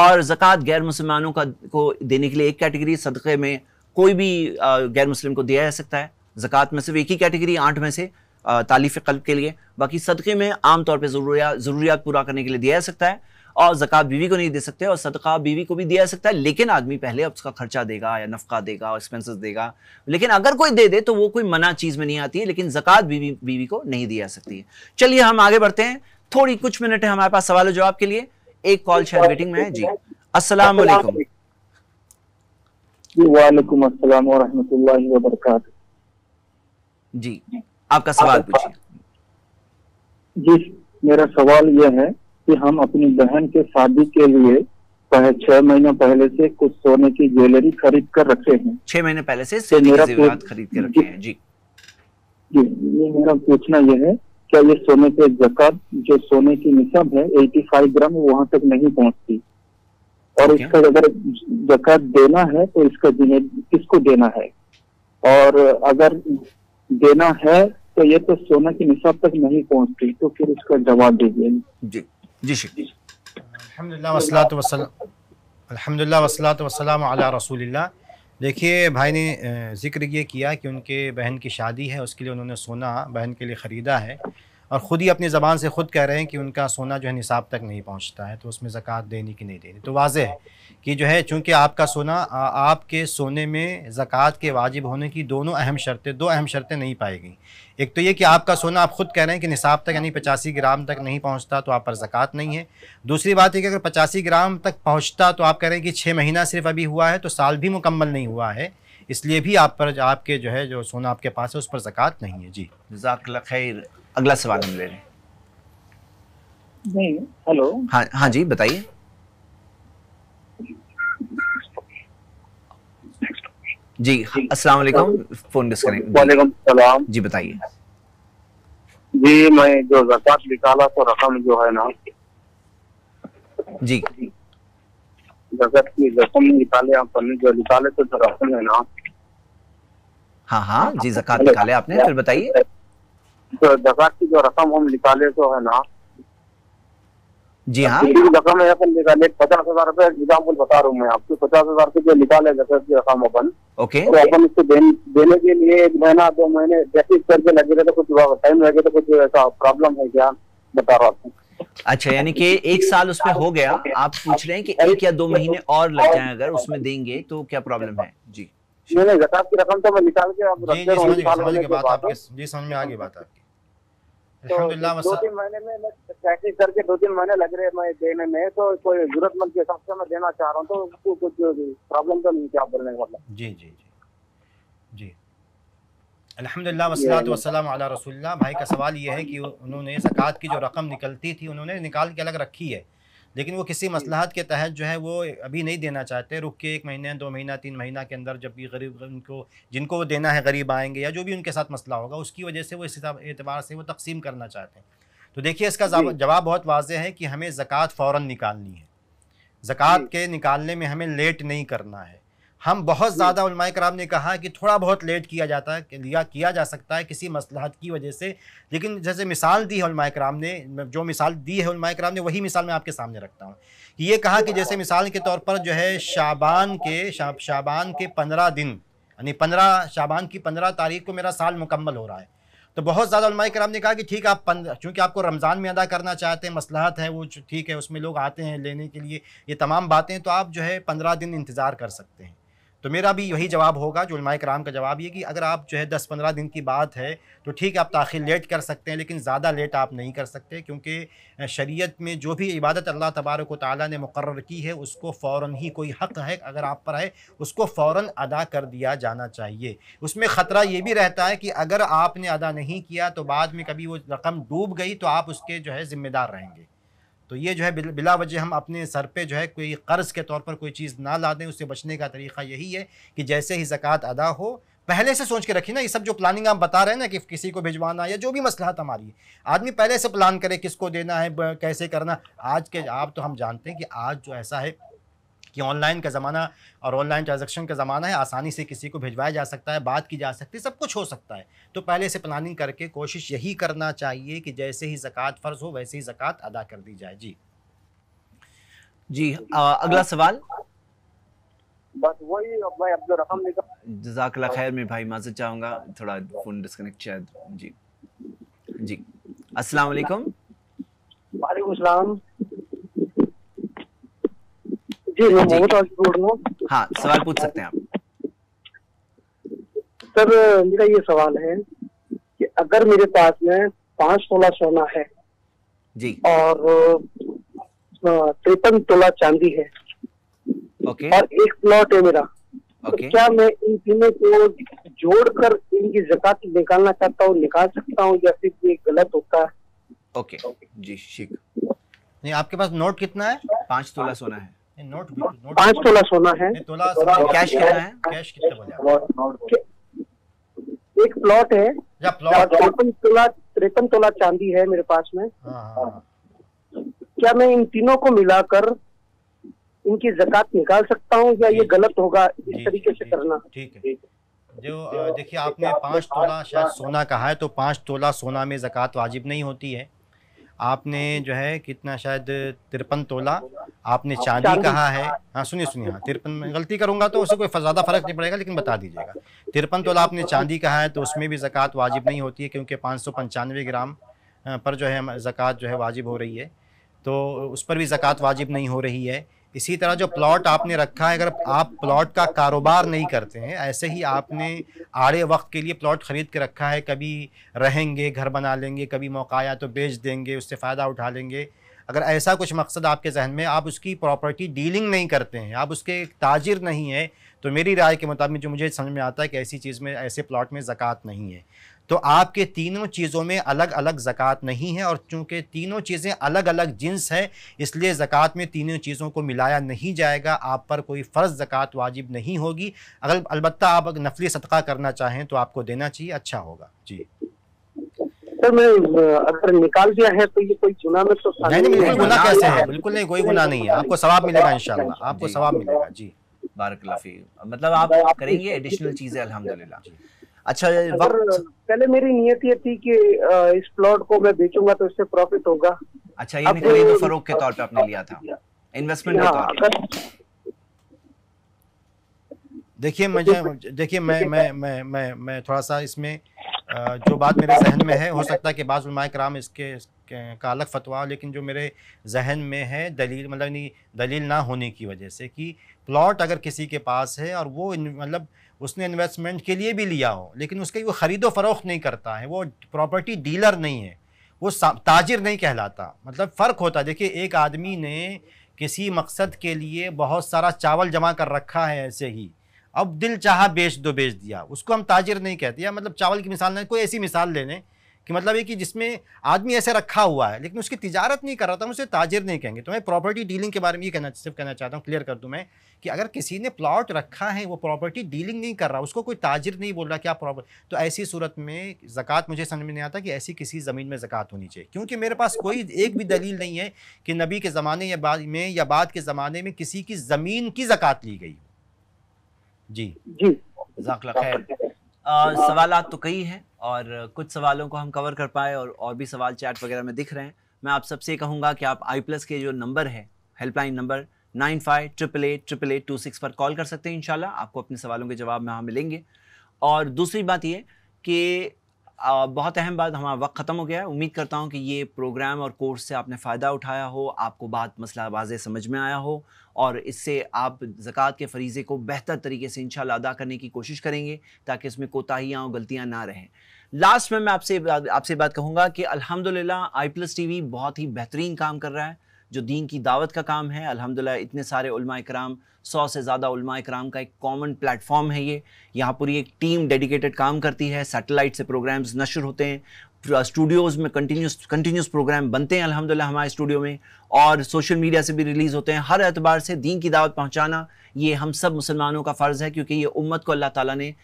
और ज़क़़त गैर मुसलमानों का को देने के लिए एक कैटेगरी सदक़े में कोई भी गैर मुस्लिम को दिया जा सकता है जक़ात में सिर्फ एक ही कैटेगरी आठ में से तालीफ कल्ब के लिए बाकी सदक़े में आम तौर पर ज़रूरिया ज़रूरियात पूरा करने के लिए दिया जा सकता है और ज़क़़त बीवी को नहीं दे सकते और सदका बीवी को भी दिया जा सकता है लेकिन आदमी पहले उसका खर्चा देगा या नफका देगा और एक्सपेंसिस देगा लेकिन अगर कोई दे दे तो वो कोई मना चीज़ में नहीं आती है लेकिन ज़क़़त बीवी बीवी को नहीं दी जा सकती है चलिए हम आगे बढ़ते हैं थोड़ी कुछ मिनट है हमारे पास सवाल जवाब के लिए एक कॉल शायद मीटिंग में है जी असलम वालेकुम वालेकुम अस्सलाम जी आपका सवाल पूछिए जी मेरा सवाल यह है कि हम अपनी बहन के शादी के लिए छह महीना पहले से कुछ सोने की ज्वेलरी खरीद कर रखे हैं छह महीने पहले से तो सोने मेरा खरीद कर रखे हैं जी जी ये मेरा पूछना यह है क्या ये सोने के जकत जो सोने की निशब है फाइव ग्राम वहां तक नहीं पहुंचती और इसका अगर जकत देना है तो इसका जिन्हें किसको देना है और अगर देना है तो ये तो सोना की निशाब तक नहीं पहुंचती तो फिर उसका जवाब दीजिए जी जी अलहमदिल्ला वसलात वसलम वसलाम अला रसूलिल्लाह देखिए भाई ने जिक्र ये किया कि उनके बहन की शादी है उसके लिए उन्होंने सोना बहन के लिए ख़रीदा है और ख़ुद ही अपनी ज़बान से ख़ुद कह रहे हैं कि उनका सोना जो है निसाब तक नहीं पहुंचता है तो उसमें ज़क़़त देनी कि नहीं देनी तो वाज है कि जो है चूँकि आपका सोना आ, आपके सोने में ज़क़़त के वाजिब होने की दोनों अहम शर्तें दो अहम शर्तें नहीं पाई गई एक तो ये कि आपका सोना आप ख़ुद कह रहे हैं कि निसाब तक यानी पचासी ग्राम तक नहीं पहुँचता तो आप पर ज़क़़त नहीं है दूसरी बात है कि अगर पचासी ग्राम तक पहुँचता तो आप कह रहे हैं कि छः महीना सिर्फ अभी हुआ है तो साल भी मुकम्मल नहीं हुआ है इसलिए भी आप पर आपके जो है जो सोना आपके पास है उस पर ज़क़़त नहीं है जी जजाकल खैर अगला सवाल हम ले रहे हैं हेलो हाँ हाँ जी बताइए जी अस्सलाम वालेकुम फोन डिस्कनेक्ट वालेकुम सलाम जी बताइए जी मैं जो जक़ात निकाला तो रकम जो है ना जी जक़ात की रकम निकाले आपने जो निकाले तो, तो रकम है ना हाँ हाँ जी जक़ात निकाले आपने फिर बताइए जक़ात तो की जो रकम हम निकाले तो है ना जी हाँ रकम है अपन निकाले पचास हजार रूपए एग्जाम्पल बता रहा हूँ मैं आपको पचास हजार रूपए जो निकाले जकत की रकम अपन ओके तो अपन इसको देन, देने के लिए एक महीना दो महीने जैसे इस करके लगे रहे तो कुछ टाइम लगे तो कुछ ऐसा प्रॉब्लम है क्या बता रहा हूँ अच्छा यानी कि एक साल उसमें हो गया आप पूछ रहे हैं कि एक या दो महीने और लग जाए अगर उसमें देंगे तो क्या प्रॉब्लम है जी नहीं जकात की रकम तो मैं निकाल के आप जी समझ में आ गई बात आपकी तो दो तीन महीने में प्रैक्टिस करके दो तीन महीने लग रहे मैं देने में तो कोई जरूरतमंद के हिसाब से मैं देना चाह रहा हूँ तो कुछ प्रॉब्लम तो नहीं क्या बोलने का मतलब जी जी जी जी अलहमदिल्ला वसलात वसलम भाई का सवाल ये है कि उन्होंने ज़क़़त की जो रकम निकलती थी उन्होंने निकाल के अलग रखी है लेकिन वो किसी मसलाहत के तहत जो है वो अभी नहीं देना चाहते रुक के एक महीने दो महीना तीन महीना के अंदर जब भी गरीब उनको जिनको वो देना है गरीब आएंगे या जो भी उनके साथ मसला होगा उसकी वजह से वो इस एतबार से वो तकसीम करना चाहते हैं तो देखिए इसका जवाब बहुत वाजह है कि हमें ज़क़़त फ़ौर निकालनी है ज़क़़त के निकालने में हमें लेट नहीं करना है हम बहुत ज़्यादा कराम ने कहा कि थोड़ा बहुत लेट किया जाता है लिया किया जा सकता है किसी मसलहत की वजह से लेकिन जैसे मिसाल दी है कराम ने जो मिसाल दी है उलमा कराम ने वही मिसाल मैं आपके सामने रखता हूँ ये कहा कि जैसे मिसाल के तौर पर जो है शाबान के शाबान के पंद्रह दिन यानी पंद्रह शाबान की पंद्रह तारीख को मेरा साल मुकम्मल हो रहा है तो बहुत ज़्यादा उलमा कराम ने कहा कि ठीक आप पंद्रह चूँकि आपको रमज़ान में अदा करना चाहते हैं मसलहत है वो ठीक है उसमें लोग आते हैं लेने के लिए ये तमाम बातें तो आप जो है पंद्रह दिन इंतज़ार कर सकते हैं तो मेरा भी यही जवाब होगा जो उलमा कराम का जवाब ये कि अगर आप जो है दस पंद्रह दिन की बात है तो ठीक है आप ताखिर लेट कर सकते हैं लेकिन ज़्यादा लेट आप नहीं कर सकते क्योंकि शरीयत में जो भी इबादत अल्लाह तबारक ताली ने मुकर की है उसको फ़ौर ही कोई हक़ है अगर आप पर है उसको फ़ौर अदा कर दिया जाना चाहिए उसमें ख़तरा ये भी रहता है कि अगर आपने अदा नहीं किया तो बाद में कभी वो रकम डूब गई तो आप उसके जो है ज़िम्मेदार रहेंगे तो ये जो है बिल, बिला वजह हम अपने सर पे जो है कोई कर्ज़ के तौर पर कोई चीज़ ना ला दें उससे बचने का तरीका यही है कि जैसे ही ज़क़़त अदा हो पहले से सोच के रखिए ना ये सब जो प्लानिंग आप बता रहे हैं ना कि किसी को भिजवाना या जो भी मसला हमारी आदमी पहले से प्लान करे किसको देना है कैसे करना आज के आप तो हम जानते हैं कि आज जो ऐसा है कि ऑनलाइन का ज़माना और ऑनलाइन ट्रांजेक्शन का ज़माना है आसानी से किसी को भिजवाया जा सकता है बात की जा सकती है सब कुछ हो सकता है तो पहले से प्लानिंग करके कोशिश यही करना चाहिए कि जैसे ही ज़क़़त फ़र्ज़ हो वैसे ही ज़क़़त अदा कर दी जाए जी जी आ, अगला सवाल बस वही अब भाई अब रकम अल्लाह खैर में भाई माजत चाहूंगा थोड़ा फ़ोन डिस्कनेक्ट शायद जी जी अस्सलाम वालेकुम वालेकुम सलाम जी हाँ सवाल पूछ सकते हैं आप सर मेरा ये सवाल है कि अगर मेरे पास में पांच तोला सोना है जी और तिरपन तोला चांदी है ओके और एक प्लॉट है मेरा तो ओके तो क्या मैं इन तीनों को जोड़कर इनकी जक़ात निकालना चाहता हूँ निकाल सकता हूँ या फिर ये गलत होता है ओके जी ठीक नहीं आपके पास नोट कितना है पांच तोला हाँ। सोना है पाँच तोला सोना है कैश कितना है एक प्लॉट है तिरपन तोला तिरपन तोला चांदी है मेरे पास में हाँ, हाँ, हाँ। क्या मैं इन तीनों को मिलाकर इनकी जक़ात निकाल सकता हूँ या ये गलत होगा इस तरीके से करना ठीक है जो देखिए आपने पाँच तोला शायद सोना कहा है तो पाँच तोला सोना में जक़ात वाजिब नहीं होती है आपने हाँ जो है कितना शायद तिरपन तोला आपने हाँ, चांदी कहा है हाँ सुनिए सुनिए हाँ तिरपन गलती करूंगा तो उससे कोई ज़्यादा फर्क नहीं पड़ेगा लेकिन बता दीजिएगा तिरपन तोला आपने चांदी कहा है तो उसमें भी ज़क़़त वाजिब नहीं होती है क्योंकि पाँच ग्राम पर जो है ज़क़़त जो है वाजिब हो रही है तो उस पर भी ज़क़़त वाजिब नहीं हो रही है इसी तरह जो प्लॉट आपने रखा है अगर आप प्लॉट का कारोबार नहीं करते हैं ऐसे ही आपने आड़े वक्त के लिए प्लॉट ख़रीद के रखा है कभी रहेंगे घर बना लेंगे कभी मौका आया तो बेच देंगे उससे फ़ायदा उठा लेंगे अगर ऐसा कुछ मकसद आपके जहन में आप उसकी प्रॉपर्टी डीलिंग नहीं करते हैं आप उसके ताजिर नहीं हैं तो मेरी राय के मुताबिक जो मुझे समझ में आता है कि ऐसी चीज़ में ऐसे प्लॉट में ज़क़़त नहीं है तो आपके तीनों चीज़ों में अलग अलग ज़क़़त नहीं है और चूंकि तीनों चीज़ें अलग अलग जिन्स है इसलिए ज़क़़त में तीनों चीज़ों को मिलाया नहीं जाएगा आप पर कोई फ़र्ज़ ज़क़़त वाजिब नहीं होगी अगर अलबत्त आप नफली सदका करना चाहें तो आपको देना चाहिए अच्छा होगा जी सर मैं अगर निकाल दिया है तो ये कोई गुनाह में तो नहीं नहीं बिल्कुल नहीं कोई गुनाह नहीं है आपको सवाब मिलेगा इंशाल्लाह आपको सवाब मिलेगा जी बारकलाफी मतलब आप करेंगे एडिशनल चीज़ें अलहमदिल्ला अच्छा वक्त पहले मेरी नियत ये थी कि इस प्लॉट को मैं बेचूंगा तो इससे प्रॉफिट होगा अच्छा यानी खरीद तो फरोख के तौर पे आपने लिया था इन्वेस्टमेंट के हाँ, तौर पर देखिए मुझे देखिए मैं मैं मैं मैं मैं थोड़ा सा इसमें जो बात मेरे जहन में है हो सकता है कि बाज़ कराम इसके का अलग फतवा लेकिन जो मेरे जहन में है दलील मतलब नहीं दलील ना होने की वजह से कि प्लॉट अगर किसी के पास है और वो मतलब उसने इन्वेस्टमेंट के लिए भी लिया हो लेकिन उसके वो ख़रीदो फरोख्त नहीं करता है वो प्रॉपर्टी डीलर नहीं है वो ताजिर नहीं कहलाता मतलब फ़र्क होता है देखिए एक आदमी ने किसी मकसद के लिए बहुत सारा चावल जमा कर रखा है ऐसे ही अब दिल चाह बेच दो बेच दिया उसको हम ताजिर नहीं कहते या मतलब चावल की मिसाल नहीं कोई ऐसी मिसाल ले लें कि मतलब ये कि जिसमें आदमी ऐसे रखा हुआ है लेकिन उसकी तजारत नहीं कर रहा था उसे ताजिर नहीं कहेंगे तो मैं प्रॉपर्टी डीलिंग के बारे में ये कहना सिर्फ कहना चाहता हूँ क्लियर कर दूँ मैं कि अगर किसी ने प्लॉट रखा है वो प्रॉपर्टी डीलिंग नहीं कर रहा उसको कोई ताजिर नहीं बोल रहा क्या आप प्रॉपर्टी तो ऐसी सूरत में ज़क़ात मुझे समझ में नहीं आता कि ऐसी किसी ज़मीन में जक़ात होनी चाहिए क्योंकि मेरे पास कोई एक भी दलील नहीं है कि नबी के ज़माने या बाद में या बाद के ज़माने में किसी की ज़मीन की ज़क़ात ली गई जी जी खैर सवाल तो कई हैं और कुछ सवालों को हम कवर कर पाए और और भी सवाल चैट वगैरह में दिख रहे हैं मैं आप सबसे कहूँगा कि आप आई प्लस के जो नंबर है helpline number nine five triple eight triple eight two six पर कॉल कर सकते हैं इन आपको अपने सवालों के जवाब में वहाँ मिलेंगे और दूसरी बात ये कि बहुत अहम बात हमारा वक्त ख़त्म हो गया है उम्मीद करता हूँ कि ये प्रोग्राम और कोर्स से आपने फ़ायदा उठाया हो आपको बात मसला वाज समझ में आया हो और इससे आप ज़क़़त के फरीज़े को बेहतर तरीके से इनशाला अदा करने की कोशिश करेंगे ताकि इसमें कोताहियाँ और गलतियाँ ना रहें लास्ट में मैं आपसे आपसे बात कहूँगा कि अल्हम्दुलिल्लाह आई प्लस टी बहुत ही बेहतरीन काम कर रहा है जो दीन की दावत का काम है अल्हम्दुलिल्लाह इतने सारे कराम सौ से ज़्यादा कराम का एक कॉमन प्लेटफॉर्म है ये यहाँ पूरी एक टीम डेडिकेटेड काम करती है सैटेलाइट से प्रोग्राम्स नशर होते हैं स्टूडियोज़ में कंटिन्यूस कंटिन्यूस प्रोग्राम बनते हैं अलहमदिल्ला हमारे स्टूडियो में और सोशल मीडिया से भी रिलीज़ होते हैं हर एतबार से दीन की दावत पहुँचाना ये हम सब मुसलमानों का फ़र्ज़ है क्योंकि ये उम्मत को अल्लाह ताला ने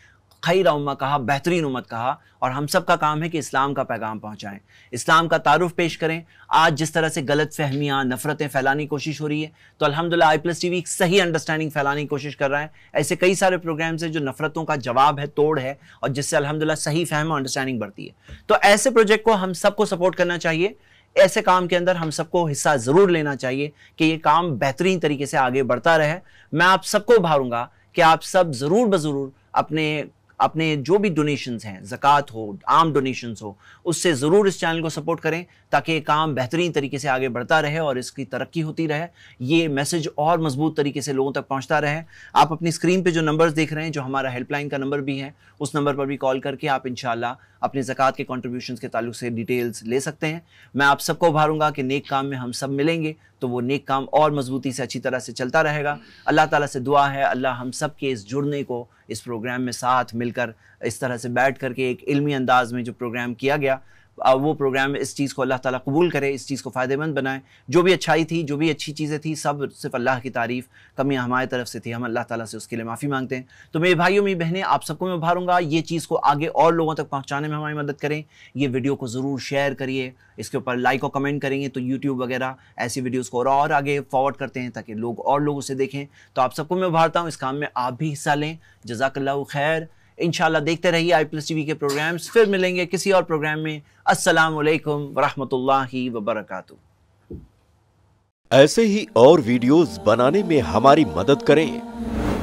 खैर उम्मा कहा बेहतरीन उम्मत कहा और हम सब का काम है कि इस्लाम का पैगाम पहुँचाएँ इस्लाम का तारुफ पेश करें आज जिस तरह से गलत फहमियाँ नफ़रतें फैलाने की कोशिश हो रही है तो अलहमदिल्ला आई प्लस टी वी सही अंडरस्टैंडिंग फैलाने की कोशिश कर रहा है ऐसे कई सारे प्रोग्राम्स हैं जो नफ़रतों का जवाब है तोड़ है और जिससे अलहमदिल्ला सही फहम और अंडरस्टैंडिंग बढ़ती है तो ऐसे प्रोजेक्ट को हम सबको सपोर्ट करना चाहिए ऐसे काम के अंदर हम सबको हिस्सा ज़रूर लेना चाहिए कि ये काम बेहतरीन तरीके से आगे बढ़ता रहे मैं आप सबको उभारूंगा कि आप सब ज़रूर ब ज़रूर अपने अपने जो भी डोनेशंस हैं ज़क़़त हो आम डोनेशंस हो उससे ज़रूर इस चैनल को सपोर्ट करें ताकि काम बेहतरीन तरीके से आगे बढ़ता रहे और इसकी तरक्की होती रहे ये मैसेज और मजबूत तरीके से लोगों तक पहुँचता रहे आप अपनी स्क्रीन पर जो नंबर्स देख रहे हैं जो हमारा हेल्पलाइन का नंबर भी है उस नंबर पर भी कॉल करके आप इन अपने जक़ात के कॉन्ट्रीब्यूशन के तल्ल से डिटेल्स ले सकते हैं मैं आप सबको उभारूँगा कि नेक काम में हम सब मिलेंगे तो वो नेक काम और मजबूती से अच्छी तरह से चलता रहेगा अल्लाह ताली से दुआ है अल्लाह हम सब के इस जुड़ने को इस प्रोग्राम में साथ मिलकर इस तरह से बैठ करके एक इल्मी अंदाज में जो प्रोग्राम किया गया वो प्रोग्राम इस चीज़ को अल्लाह ताला कबूल करे इस चीज़ को फ़ायदेमंद बनाए जो भी अच्छाई थी जो भी अच्छी चीज़ें थी सब सिर्फ अल्लाह की तारीफ़ कमियाँ हमारी तरफ से थी हम अल्लाह ताला से उसके लिए माफ़ी मांगते हैं तो मेरे भाइयों मेरी बहनें आप सबको मैं उभारूँगा ये चीज़ को आगे और लोगों तक पहुँचाने में हमारी मदद करें ये वीडियो को ज़रूर शेयर करिए इसके ऊपर लाइक और कमेंट करेंगे तो यूट्यूब वगैरह ऐसी वीडियोज़ को और, और आगे फॉरवर्ड करते हैं ताकि लोग और लोग उसे देखें तो आप सबको मैं उभारता हूँ इस काम में आप भी हिस्सा लें जजाकल्ला खैर इन देखते रहिए आई प्लस टी के प्रोग्राम्स फिर मिलेंगे किसी और प्रोग्राम में असलकम वरहमल वबरक ऐसे ही और वीडियोस बनाने में हमारी मदद करें